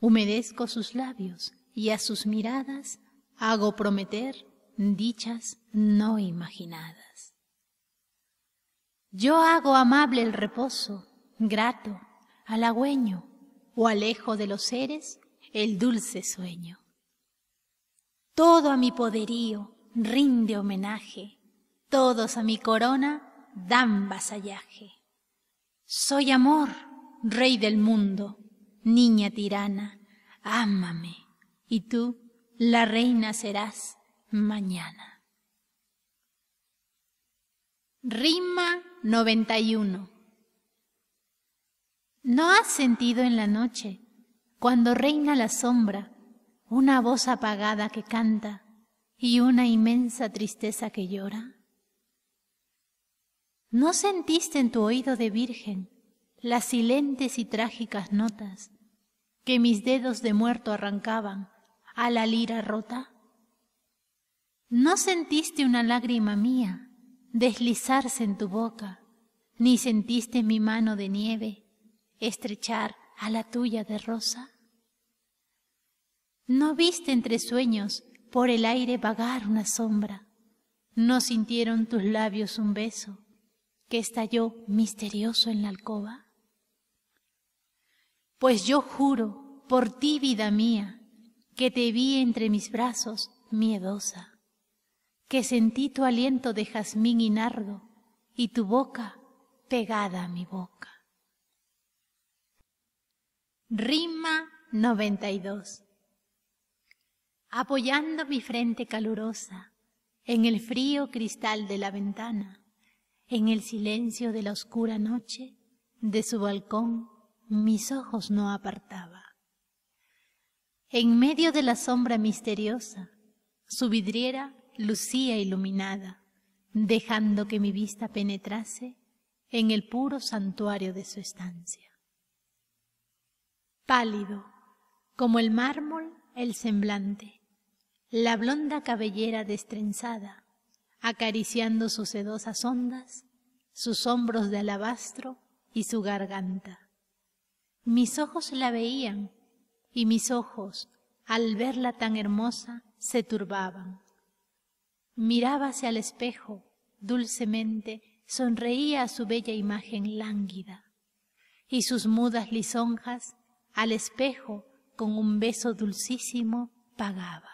humedezco sus labios y a sus miradas hago prometer dichas no imaginadas. Yo hago amable el reposo, grato, halagüeño, o alejo de los seres el dulce sueño. Todo a mi poderío rinde homenaje, todos a mi corona dan vasallaje. Soy amor, rey del mundo, niña tirana, ámame, y tú la reina serás mañana. Rima 91 ¿No has sentido en la noche, cuando reina la sombra, una voz apagada que canta y una inmensa tristeza que llora? ¿No sentiste en tu oído de virgen las silentes y trágicas notas que mis dedos de muerto arrancaban a la lira rota? ¿No sentiste una lágrima mía deslizarse en tu boca, ni sentiste mi mano de nieve estrechar a la tuya de rosa? ¿No viste entre sueños por el aire vagar una sombra? ¿No sintieron tus labios un beso que estalló misterioso en la alcoba? Pues yo juro por ti, vida mía, que te vi entre mis brazos miedosa, que sentí tu aliento de jazmín y nardo y tu boca pegada a mi boca. Rima 92. Apoyando mi frente calurosa en el frío cristal de la ventana, en el silencio de la oscura noche, de su balcón mis ojos no apartaba. En medio de la sombra misteriosa, su vidriera lucía iluminada, dejando que mi vista penetrase en el puro santuario de su estancia pálido, como el mármol el semblante, la blonda cabellera destrenzada, acariciando sus sedosas ondas, sus hombros de alabastro y su garganta. Mis ojos la veían, y mis ojos, al verla tan hermosa, se turbaban. Mirábase al espejo, dulcemente sonreía a su bella imagen lánguida, y sus mudas lisonjas al espejo con un beso dulcísimo pagaba.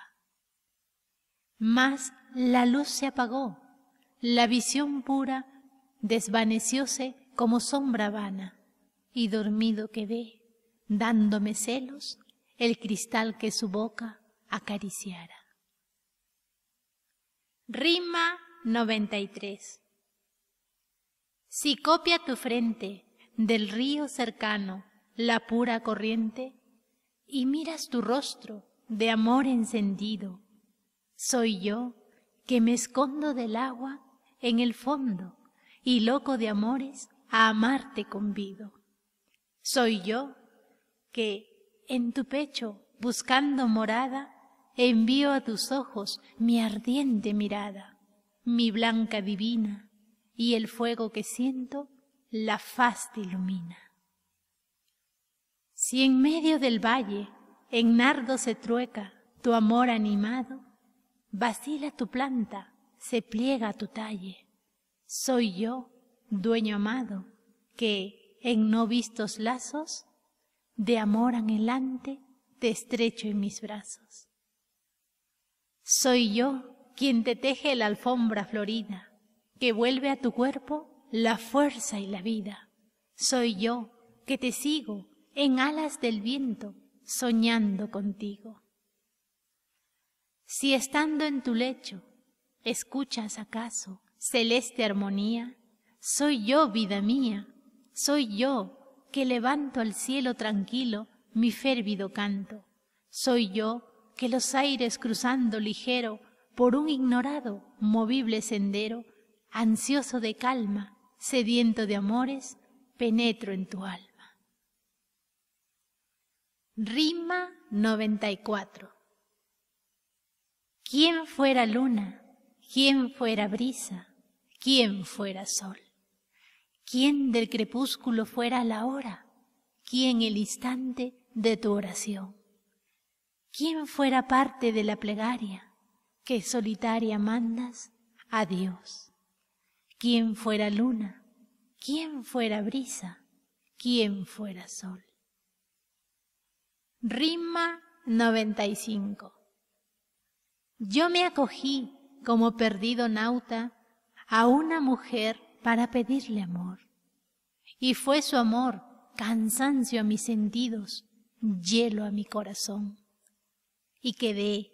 Mas la luz se apagó, la visión pura desvanecióse como sombra vana, y dormido quedé, dándome celos, el cristal que su boca acariciara. Rima 93 Si copia tu frente del río cercano la pura corriente, y miras tu rostro de amor encendido. Soy yo que me escondo del agua en el fondo y loco de amores a amarte convido. Soy yo que en tu pecho buscando morada envío a tus ojos mi ardiente mirada, mi blanca divina, y el fuego que siento la faz te ilumina. Si en medio del valle, en nardo se trueca tu amor animado, vacila tu planta, se pliega tu talle. Soy yo, dueño amado, que, en no vistos lazos, de amor anhelante te estrecho en mis brazos. Soy yo quien te teje la alfombra florida, que vuelve a tu cuerpo la fuerza y la vida. Soy yo que te sigo en alas del viento, soñando contigo. Si estando en tu lecho, escuchas acaso celeste armonía, soy yo, vida mía, soy yo que levanto al cielo tranquilo mi férvido canto, soy yo que los aires cruzando ligero por un ignorado, movible sendero, ansioso de calma, sediento de amores, penetro en tu alma. Rima 94. ¿Quién fuera luna? ¿Quién fuera brisa? ¿Quién fuera sol? ¿Quién del crepúsculo fuera la hora? ¿Quién el instante de tu oración? ¿Quién fuera parte de la plegaria que solitaria mandas a Dios? ¿Quién fuera luna? ¿Quién fuera brisa? ¿Quién fuera sol? Rima 95. Yo me acogí como perdido nauta a una mujer para pedirle amor. Y fue su amor cansancio a mis sentidos, hielo a mi corazón. Y quedé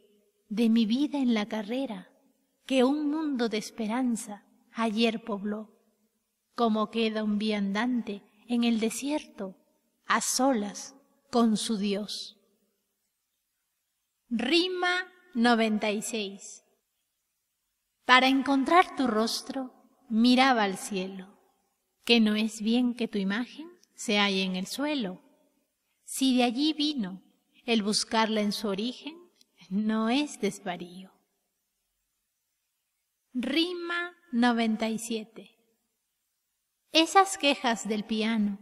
de mi vida en la carrera que un mundo de esperanza ayer pobló, como queda un viandante en el desierto, a solas con su Dios. Rima 96. Para encontrar tu rostro, miraba al cielo, que no es bien que tu imagen se halle en el suelo. Si de allí vino, el buscarla en su origen no es desvarío. Rima 97. Esas quejas del piano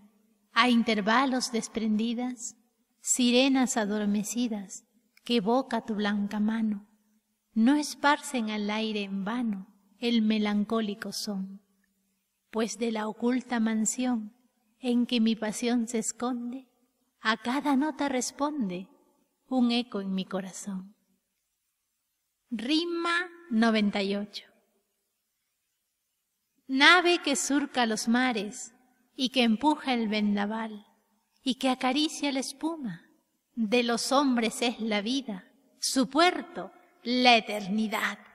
a intervalos desprendidas, sirenas adormecidas que evoca tu blanca mano, no esparcen al aire en vano el melancólico son, pues de la oculta mansión en que mi pasión se esconde, a cada nota responde un eco en mi corazón. Rima 98 Nave que surca los mares, y que empuja el vendaval y que acaricia la espuma. De los hombres es la vida, su puerto la eternidad.